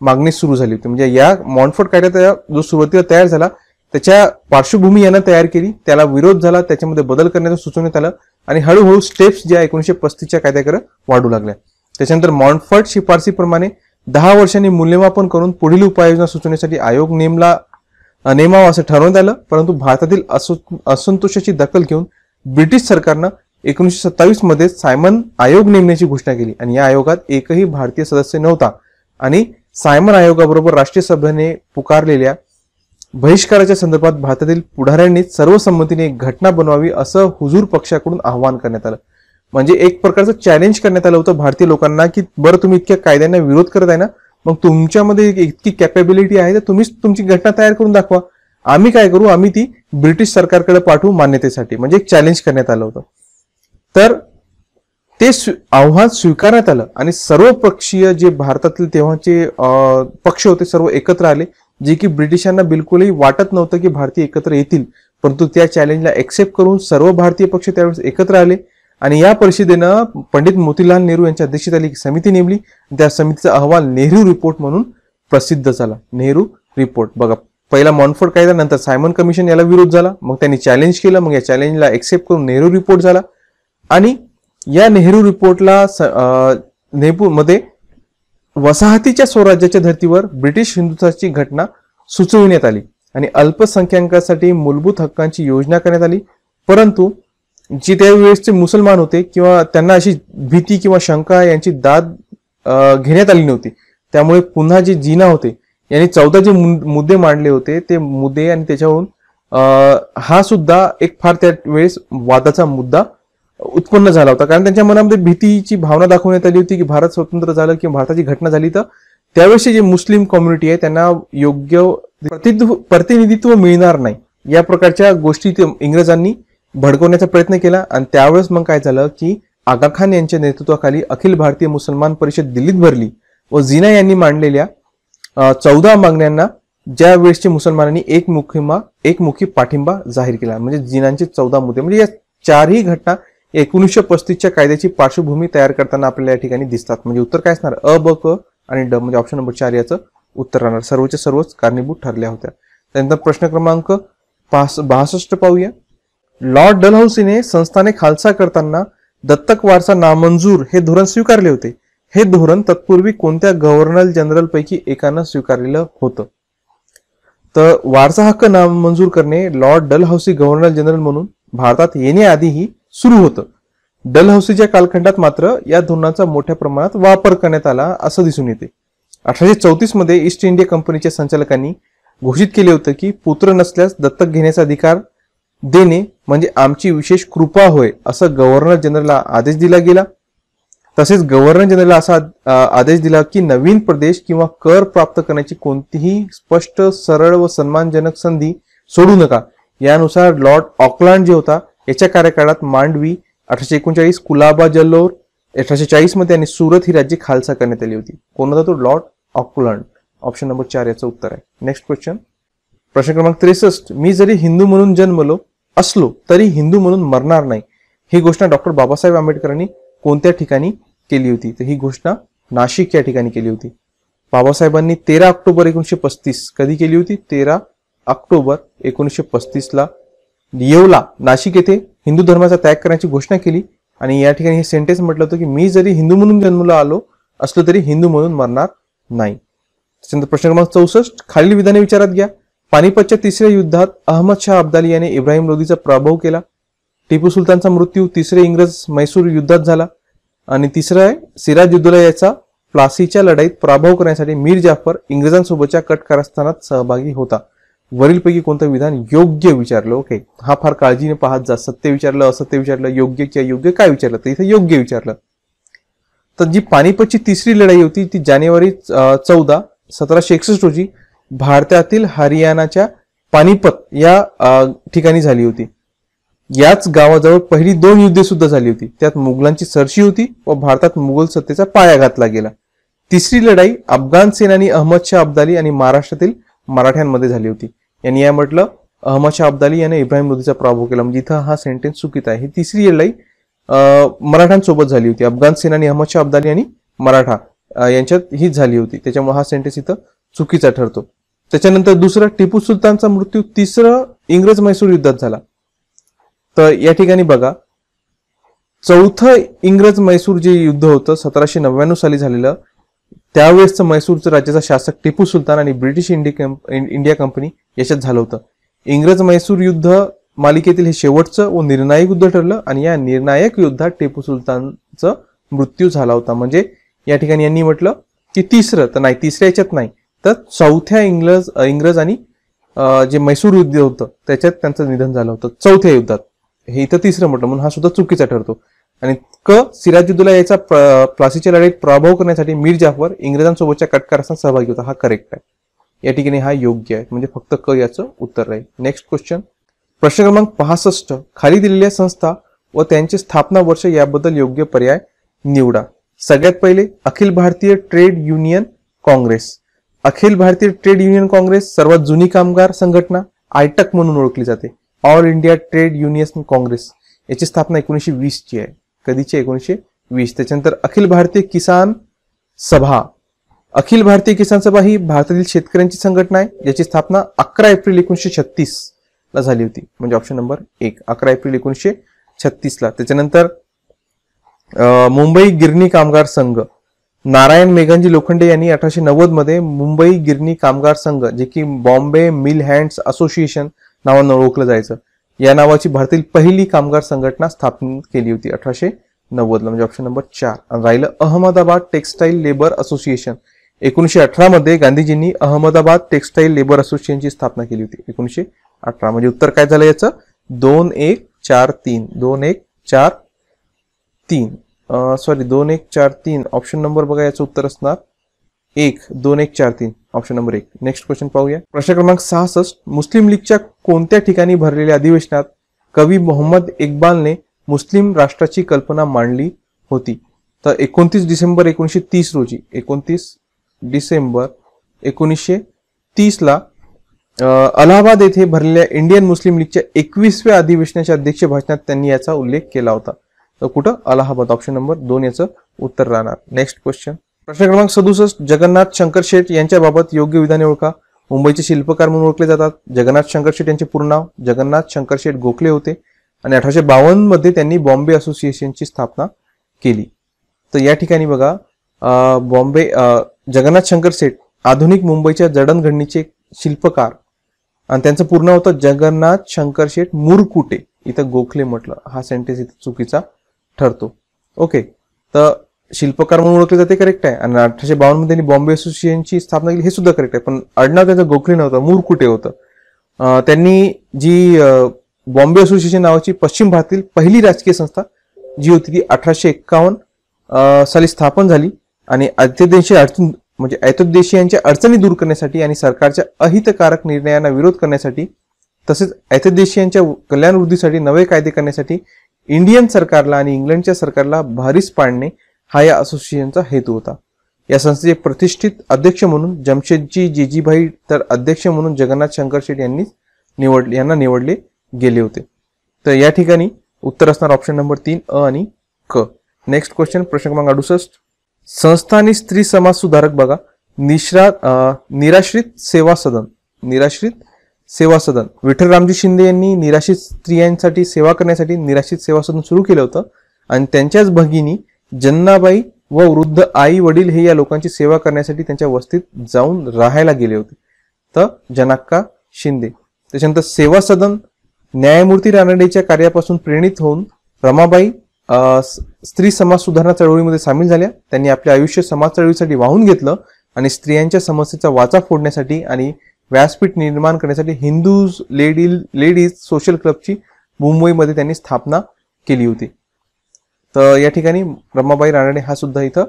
मागणी सुरू झाली होती म्हणजे या मॉन्फर्ट कायदा जो सुरुवातीला तयार झाला त्याच्या पार्श्वभूमी यानं तयार केली त्याला विरोध झाला त्याच्यामध्ये बदल करण्याचं सुचवण्यात आलं आणि हळूहळू स्टेप्स ज्या एकोणीशे पस्तीसच्या कायद्याकडे वाढू लागल्या त्याच्यानंतर मॉन्फर्ट शिफारसीप्रमाणे दहा वर्षांनी मूल्यमापन करून पुढील उपाययोजना सुचवण्यासाठी आयोग नेमला नेमावा असं ठरवण्यात आलं परंतु भारतातील असंतोषाची दखल घेऊन ब्रिटिश सरकारनं एकोणीशे सत्तावीस मध्ये सायमन आयोग नेमण्याची घोषणा केली आणि या आयोगात एकही भारतीय सदस्य नव्हता आणि सायमन आयोगाबरोबर राष्ट्रीय सभेने पुकारलेल्या बहिष्काराच्या संदर्भात भारतातील पुढाऱ्यांनी सर्वसंमतीने एक घटना बनवावी असं हुजूर पक्षाकडून आवाहन करण्यात आलं म्हणजे एक प्रकारचं चॅलेंज करण्यात आलं होतं भारतीय लोकांना की बरं तुम्ही इतक्या कायद्यांना विरोध करत आहे ना मग तुमच्यामध्ये इतकी कॅपेबिलिटी आहे तर तुम्हीच तुमची घटना तयार करून दाखवा आम्ही काय करू आम्ही ती ब्रिटिश सरकारकडे पाठवू मान्यतेसाठी म्हणजे एक चॅलेंज करण्यात आलं होतं तर ते आव्हान स्वीकारण्यात आलं आणि सर्व पक्षीय जे भारतातील तेव्हाचे पक्ष होते सर्व एकत्र आले जे की ब्रिटिशांना बिलकुलही वाटत नव्हतं की भारतीय एकत्र येतील परंतु त्या चॅलेंजला एक्सेप्ट करून सर्व भारतीय पक्ष त्यावेळेस एकत्र आले आणि या परिषदेनं पंडित मोतीलाल नेहरू यांच्या अध्यक्षतेखाली समिती नेमली त्या समितीचा अहवाल नेहरू रिपोर्ट म्हणून प्रसिद्ध झाला नेहरू रिपोर्ट बघा पहिला मॉनफोर्ड कायदा नंतर सायमन कमिशन याला विरोध झाला मग त्यांनी चॅलेंज केलं मग या चॅलेंजला एक्सेप्ट करून नेहरू रिपोर्ट झाला आणि या नेहरू रिपोर्टला मध्ये वसाहतीच्या स्वराज्याच्या धर्तीवर ब्रिटिश हिंदुत्वाची घटना सुचविण्यात आली आणि अल्पसंख्याकांसाठी मूलभूत हक्कांची योजना करण्यात आली परंतु जी त्यावेळेसचे मुसलमान होते किंवा त्यांना अशी भीती किंवा शंका यांची दाद घेण्यात आली नव्हती त्यामुळे पुन्हा जे जीना होते यांनी चौदा जे मुद्दे मांडले होते ते मुद्दे आणि त्याच्याहून हा सुद्धा एक फार त्या वेळेस वादाचा मुद्दा उत्पन्न झाला होता कारण त्यांच्या मनामध्ये भीतीची भावना दाखवण्यात आली होती की भारत स्वतंत्र झालं किंवा भारताची घटना झाली तर त्यावेळेसची जी मुस्लिम कम्युनिटी आहे त्यांना योग्य प्रतिनिधित्व मिळणार नाही या प्रकारच्या गोष्टी इंग्रजांनी भडकवण्याचा प्रयत्न केला आणि त्यावेळेस मग काय झालं की आगा खान यांच्या नेतृत्वाखाली अखिल भारतीय मुसलमान परिषद दिल्लीत भरली व जिना यांनी मांडलेल्या चौदा मागण्यांना ज्या वेळेसचे मुसलमानांनी एक मुखीमा एकमुखी पाठिंबा जाहीर केला म्हणजे जिनांचे चौदा मुद्दे म्हणजे या चारही घटना एकोणीसशे पस्तीसच्या कायद्याची पार्श्वभूमी तयार करताना आपल्याला या ठिकाणी दिसतात म्हणजे उत्तर काय असणार अ ब क आणि ड म्हणजे ऑप्शन नंबर चार याचं उत्तर राहणार सर्वच्या सर्वच कारणीभूत ठरल्या होत्या त्यानंतर प्रश्न क्रमांक पास बहासष्ट पाहूया लॉर्ड डलहौसीने संस्थाने खालसा करताना दत्तक वारसा नामंजूर हे धोरण स्वीकारले होते हे धोरण तत्पूर्वी कोणत्या गव्हर्नर जनरल पैकी एकानं स्वीकारलेलं होतं तर वारसा हक्क नामंजूर करणे लॉर्ड डलहौसी गव्हर्नर जनरल म्हणून भारतात येण्याआधीही सुरू होतं डलहौसीच्या कालखंडात मात्र या धोरणाचा मोठ्या प्रमाणात वापर करण्यात आला असं दिसून येते अठराशे चौतीस मध्ये ईस्ट इंडिया कंपनीच्या संचालकांनी घोषित केले होते की पुत्र नसल्यास दत्तक घेण्याचा अधिकार देणे म्हणजे आमची विशेष कृपा होय असं गव्हर्नर जनरलला आदेश दिला गेला तसेच गव्हर्नर जनरलला असा आदेश दिला की नवीन प्रदेश किंवा कर प्राप्त करण्याची कोणतीही स्पष्ट सरळ व सन्मानजनक संधी सोडू नका यानुसार लॉर्ड ऑकलँड जे होता याच्या कार्यकाळात मांडवी अठराशे एकोणचाळीस कुलाबा जल्लोर अठराशे चाळीसमध्ये आणि सुरत ही राज्य खालसा करण्यात आली होती कोणाचा तो लॉर्ड ऑकलंड ऑप्शन नंबर चार याचं उत्तर आहे नेक्स्ट क्वेश्चन प्रश्न क्रमांक त्रेसष्ट मी जरी हिंदू म्हणून जन्मलो असलो तरी हिंदू म्हणून मरणार नाही ही घोषणा डॉक्टर बाबासाहेब आंबेडकरांनी कोणत्या ठिकाणी केली होती तर ही घोषणा नाशिक या ठिकाणी केली होती बाबासाहेबांनी तेरा ऑक्टोबर एकोणीसशे पस्तीस कधी केली होती तेरा ऑक्टोबर एकोणीसशे पस्तीसला येवला नाशिक येथे हिंदू धर्माचा त्याग करण्याची घोषणा केली आणि या ठिकाणी हे सेंटेन्स म्हटलं होतं की मी जरी हिंदू म्हणून जन्मला आलो असलो तरी हिंदू म्हणून मरणार नाही त्याच्यानंतर प्रश्न क्रमांक चौसष्ट खालील विधाने विचारात घ्या पानिपतच्या तिसऱ्या युद्धात अहमद शाह अब्दाली याने इब्राहिम लोदीचा प्रभाव केला टिपू सुलतानचा मृत्यू तिसरे इंग्रज मैसूर युद्धात झाला आणि तिसरा आहे सिराज युद्धला याचा प्लासीच्या लढाईत प्रभाव करण्यासाठी मीर जाफर इंग्रजांसोबतच्या कट कारस्थानात सहभागी होता वरीलपैकी कोणतं विधान योग्य विचारलं ओके हा फार काळजीने पाहत जा सत्य विचारलं असत्य विचारलं योग्य किंवा योग्य काय विचारलं तर इथे योग्य विचारलं तर जी पानिपतची तिसरी लढाई होती ती जानेवारी चौदा सतराशे एकसष्ट रोजी भारतातील हरियाणाच्या पानिपत या ठिकाणी झाली होती याच गावाजवळ पहिली दोन युद्धे सुद्धा झाली होती त्यात मुघलांची सरशी होती व भारतात मुघल सत्तेचा पाया घातला गेला तिसरी लढाई अफगाण सेनानी अहमद शाह अब्दाली आणि महाराष्ट्रातील मराठ्यांमध्ये झाली होती यांनी या म्हटलं अहमद अब्दाली याने इब्राहिम लोधीचा प्रभाव केला म्हणजे इथं हा सेंटेन्स चुकीत आहे ही तिसरी लढाई मराठ्यांसोबत झाली होती अफगाण सेना आणि अहमद शाह अब्दाली आणि मराठा यांच्यात ही झाली होती त्याच्यामुळे हा सेंटेन्स इथं चुकीचा ठरतो त्याच्यानंतर दुसरा टिपू सुलतानचा मृत्यू तिसरं इंग्रज मैसूर युद्धात झाला तर या ठिकाणी बघा चौथं इंग्रज मैसूर जे युद्ध होतं सतराशे नव्याण्णव साली झालेलं त्यावेळेसचं मैसूरचं राज्याचा शासक टिपू सुलतान आणि ब्रिटिश इंडिया कंपनी याच्यात झालं होतं इंग्रज मैसूर युद्ध मालिकेतील हे शेवटचं व निर्णायक युद्ध ठरलं आणि या निर्णायक युद्धात टेपू सुलतानचं मृत्यू झाला होता म्हणजे या ठिकाणी यांनी म्हटलं की तिसरं तर नाही तिसऱ्या याच्यात नाही तर चौथ्या इंग्रज इंग्रज आणि जे मैसूर युद्ध होतं त्याच्यात त्यांचं निधन झालं होतं चौथ्या युद्धात हे इथं तिसरं म्हटलं म्हणून हा सुद्धा चुकीचा ठरतो आणि क सिराजुद्दौला याचा प्लासीच्या लढाईत प्रभाव करण्यासाठी मीर जाफर इंग्रजांसोबतच्या कटकारस्थान सहभागी होता हा करेक्ट आहे या ठिकाणी हा योग्य आहे म्हणजे फक्त क याचं उत्तर राहील नेक्स्ट क्वेश्चन प्रश्न क्रमांक पासष्ट खाली दिलेल्या संस्था व त्यांचे स्थापना वर्ष याबद्दल योग्य पर्याय निवडा सगळ्यात पहिले अखिल भारतीय ट्रेड युनियन काँग्रेस अखिल भारतीय ट्रेड युनियन काँग्रेस सर्वात जुनी कामगार संघटना आयटक म्हणून ओळखली जाते All India Trade Union Congress याची स्थापना एकोणीसशे वीसची आहे कधीची एकोणीसशे वीस त्याच्यानंतर अखिल भारतीय किसान सभा अखिल भारतीय किसान सभा ही भारतातील शेतकऱ्यांची संघटना आहे ज्याची स्थापना अकरा एप्रिल एकोणीसशे छत्तीस ला झाली होती म्हणजे ऑप्शन नंबर एक अकरा एप्रिल एकोणीसशे छत्तीस ला त्याच्यानंतर मुंबई गिरणी कामगार संघ नारायण मेघांजी लोखंडे यांनी अठराशे नव्वद मध्ये मुंबई गिरणी कामगार संघ जे की बॉम्बे मिल हँड्स असोसिएशन नावानं ओळखलं जायचं या नावाची भारतातील पहिली कामगार संघटना स्थापन केली होती अठराशे नव्वदला म्हणजे ऑप्शन नंबर चार राहिलं अहमदाबाद टेक्स्टाईल लेबर असोसिएशन एकोणीसशे अठरामध्ये गांधीजींनी अहमदाबाद टेक्स्टाईल लेबर असोसिएशनची स्थापना केली होती एकोणीसशे अठरा म्हणजे उत्तर काय झालं याचं दोन एक चार तीन दोन एक चार तीन सॉरी दोन एक चार तीन ऑप्शन नंबर बघा याचं उत्तर असणार एक दोन एक चार तीन ऑप्शन नंबर एक नेक्स्ट क्वेश्चन पाहूया प्रश्न क्रमांक सहासष्ट मुस्लिम लीगच्या कोणत्या ठिकाणी भरलेल्या अधिवेशनात कवी मोहम्मद इकबालने मुस्लिम राष्ट्राची कल्पना मांडली होती तर एकोणतीस डिसेंबर एकोणीसशे तीस रोजी एकोणतीस डिसेंबर एकोणीसशे तीसला अलाहाबाद येथे भरलेल्या इंडियन मुस्लिम लीगच्या एकवीसव्या अधिवेशनाच्या अध्यक्ष भाषणात त्यांनी याचा उल्लेख केला होता तर कुठं अलाहाबाद ऑप्शन नंबर दोन याचं उत्तर राहणार नेक्स्ट क्वेश्चन प्रश्न क्रमांक सदुसष्ट जगन्नाथ शंकर शेठ यांच्याबाबत योग्य विधाने ओळखा मुंबईचे शिल्पकार म्हणून ओळखले जातात जगन्नाथ शंकर शेठ यांचे पूर्ण नाव जगन्नाथ शंकर शेठ गोखले होते आणि अठराशे बावन्न मध्ये त्यांनी बॉम्बे असोसिएशनची स्थापना केली तर या ठिकाणी बघा बॉम्बे जगन्नाथ शंकर सेठ आधुनिक मुंबईच्या जडणघडणीचे शिल्पकार आणि त्यांचं पूर्ण होतं जगन्नाथ शंकर शेठ मुरकुटे इथं गोखले म्हटलं हा सेंटेन्स इथं चुकीचा ठरतो ओके तर शिल्पकार म्हणून ओळखले जाते करेक्ट आहे आणि अठराशे बावन्न मध्ये बॉम्बे असोसिएशनची स्थापना केली हे सुद्धा करेक्ट आहे पण आडनाव त्यांचं गोखले नव्हतं मुरकुटे होतं त्यांनी जी बॉम्बे असोसिएशन नावाची पश्चिम भारतातील पहिली राजकीय संस्था जी होती ती अठराशे एक्कावन्न साली स्थापन झाली आणि अध्यदेशी अडचण म्हणजे यांच्या अडचणी दूर करण्यासाठी आणि सरकारच्या अहितकारक निर्णयांना विरोध करण्यासाठी तसेच ऐतदेशीयांच्या कल्याण वृद्धीसाठी नवे कायदे करण्यासाठी इंडियन सरकारला आणि इंग्लंडच्या सरकारला भारीस पाडणे हा या असोसिएशनचा हेतू होता या संस्थेचे प्रतिष्ठित अध्यक्ष म्हणून जमशेदजी जेजीभाई तर अध्यक्ष म्हणून जगन्नाथ शंकर शेठ यांनी निवडले यांना निवडले गेले होते तर या ठिकाणी उत्तर असणार ऑप्शन नंबर तीन अ आणि क नेक्स्ट क्वेश्चन प्रश्न क्रमांक अडुसष्ट संस्था आणि स्त्री समाज सुधारक बघा निश्रा निराश्रित सेवा सदन निराश्रित सेवा सदन विठ्ठल रामजी शिंदे यांनी निराश्रित स्त्रियांसाठी सेवा करण्यासाठी निराश्रित सेवा सदन सुरू केलं होतं आणि त्यांच्याच भगिनी जन्नाबाई व वृद्ध आई वडील हे या लोकांची सेवा करण्यासाठी त्यांच्या वस्तीत जाऊन राहायला गेले होते तर जनाक्का शिंदे त्याच्यानंतर सेवा सदन न्यायमूर्ती रानडेच्या कार्यापासून प्रेरित होऊन रमाबाई स्त्री समाज सुधारणा चळवळीमध्ये सामील झाल्या त्यांनी आपले आयुष्य समाज चळवळीसाठी वाहून घेतलं आणि स्त्रियांच्या समस्येचा वाचा फोडण्यासाठी आणि व्यासपीठ निर्माण करण्यासाठी हिंदूज लेडी लेडीज सोशल क्लबची मुंबईमध्ये त्यांनी स्थापना केली होती तर या ठिकाणी रमाबाई रानडे हा सुद्धा इथं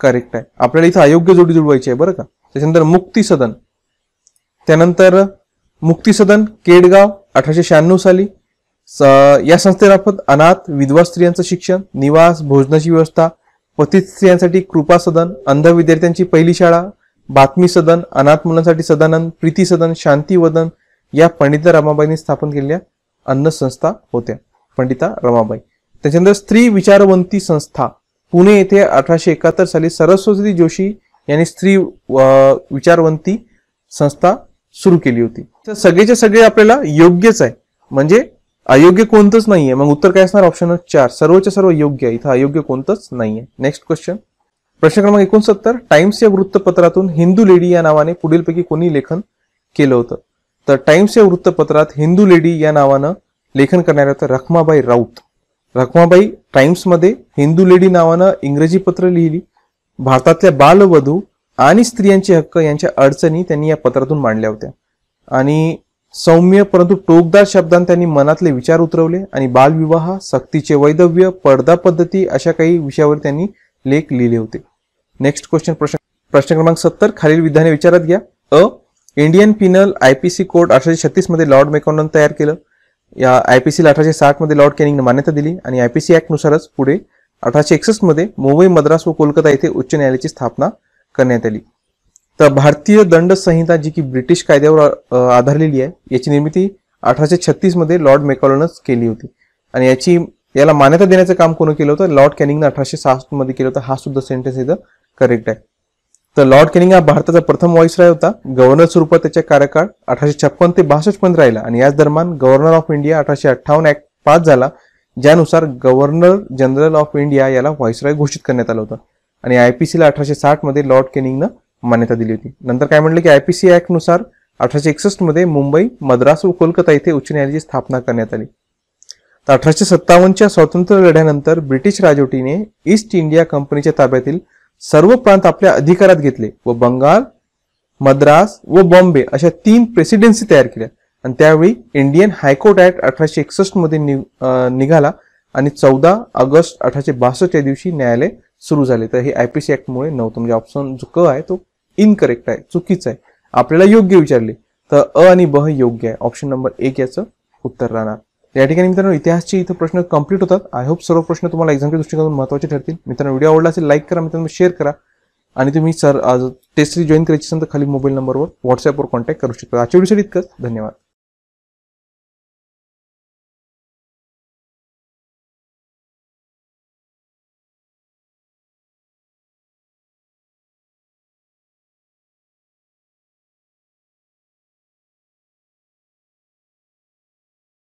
करेक्ट आहे आपल्याला इथं अयोग्य जोडी जुळवायची आहे बरं का त्याच्यानंतर मुक्ती सदन त्यानंतर मुक्ती सदन केडगाव अठराशे शहाण्णव साली या संस्थेमार्फत अनाथ विधवा स्त्रियांचं शिक्षण निवास भोजनाची व्यवस्था पतित स्त्रियांसाठी कृपा सदन अंध विद्यार्थ्यांची पहिली शाळा बातमी सदन अनाथ मुलांसाठी सदानंद प्रीती सदन शांती वदन या पंडिता रमाबाईंनी स्थापन केलेल्या अन्न संस्था होत्या पंडिता रमाबाई त्याच्यानंतर स्त्री विचारवंती संस्था पुणे येथे अठराशे एकाहत्तर साली सरस्वती जोशी यांनी स्त्री विचारवंती संस्था सुरू केली होती तर सगळेच्या सगळे आपल्याला योग्यच आहे म्हणजे अयोग्य कोणतंच नाहीये मग उत्तर काय असणार ऑप्शन चार सर्वच सर्व योग्य इथं अयोग्य कोणतंच नाहीये नेक्स्ट क्वेश्चन प्रश्न क्रमांक एकोणसत्तर टाइम्स या वृत्तपत्रातून हिंदू लेडी या नावाने पुढीलपैकी कोणी लेखन केलं होतं तर टाइम्स या वृत्तपत्रात हिंदू लेडी या नावानं लेखन करणाऱ्या होतं रखमाबाई राऊत रखमाबाई टाइम्समध्ये हिंदू लेडी नावानं इंग्रजी पत्र लिहिली भारतातल्या बालवधू आणि स्त्रियांचे हक्क यांच्या अडचणी त्यांनी या पत्रातून मांडल्या होत्या आणि सौम्य परंतु टोकदार शब्दांत त्यांनी मनातले विचार उतरवले आणि बालविवाह सक्तीचे वैधव्य पडदा पद्धती अशा काही विषयावर त्यांनी लेख लिहिले होते नेक्स्ट क्वेश्चन प्रश्न प्रश्न क्रमांक सत्तर खालील विधाने विचारात घ्या अ इंडियन पिनल आयपीसी कोड अठराशे छत्तीस मध्ये लॉर्ड मेकॉन तयार केलं या आयपीसीला अठराशे साठ मध्ये लॉर्ड कॅनिंगने मान्यता दिली आणि आयपीसी ऍक्ट नुसारच पुढे अठराशे एकसष्ट मध्ये मुंबई मद्रास व कोलकाता येथे उच्च न्यायालयाची स्थापना करण्यात आली तर भारतीय दंड संहिता जी की ब्रिटिश कायद्यावर आधारलेली आहे याची निर्मिती अठराशे छत्तीस मध्ये लॉर्ड मेकॉलनच केली होती आणि याची याला मान्यता देण्याचं काम कोणी केलं होतं लॉर्ड कॅनिंगनं अठराशे सहासष्ट मध्ये केलं होतं हा सुद्धा सेंटेन्स इथं करेक्ट आहे तर लॉर्ड कॅनिंग हा भारताचा प्रथम राय होता गव्हर्नर स्वरूपात त्याच्या कार्यकाळ अठराशे छप्पन ते बासष्ट पर्यंत राहिला आणि याच दरम्यान गव्हर्नर ऑफ इंडिया अठराशे अठ्ठावन्न ऍक्ट पास झाला ज्यानुसार गव्हर्नर जनरल ऑफ इंडिया याला राय घोषित करण्यात आलं होतं आणि आयपीसीला अठराशे साठ मध्ये लॉर्ड कॅनिंगनं मान्यता दिली होती नंतर काय म्हटलं की आय पी सी ॲक्टनुसार अठराशे मध्ये मुंबई मद्रास व कोलकाता इथे उच्च न्यायालयाची स्थापना करण्यात आली तर अठराशे सत्तावन्नच्या स्वातंत्र्य लढ्यानंतर ब्रिटिश राजवटीने ईस्ट इंडिया कंपनीच्या ताब्यातील सर्व प्रांत आपल्या अधिकारात घेतले व बंगाल मद्रास व बॉम्बे अशा तीन प्रेसिडेन्सी तयार केल्या आणि त्यावेळी इंडियन हायकोर्ट ऍक्ट अठराशे एकसष्ट मध्ये निघाला आणि चौदा ऑगस्ट अठराशे बासष्टच्या या दिवशी न्यायालय सुरू झाले तर हे आय पी सी ऍक्टमुळे नव्हतं म्हणजे ऑप्शन जो क आहे तो इनकरेक्ट आहे चुकीचा आहे आपल्याला योग्य विचारले तर अ आणि ब योग्य आहे ऑप्शन नंबर एक याचं उत्तर राहणार या ठिकाणी मित्रांनो इतिहासचे इथं प्रश्न कंप्लीट होतात आय होप सर्व प्रश्न तुम्हाला एक्झामच्या दृष्टिकोनातून महत्त्वाचे ठरतील मित्रांनो व्हिडिओ आवडला असेल लाईक करा मित्रांनो शेअर करा आणि तुम्ही सर टेस्ट जॉईन करायची असेल तर खाली मोबाईल नंबरवर व्हॉट्सअपवर कॉन्टॅक्ट करू शकता आजच्या व्हिडिओसाठी इतकंच धन्यवाद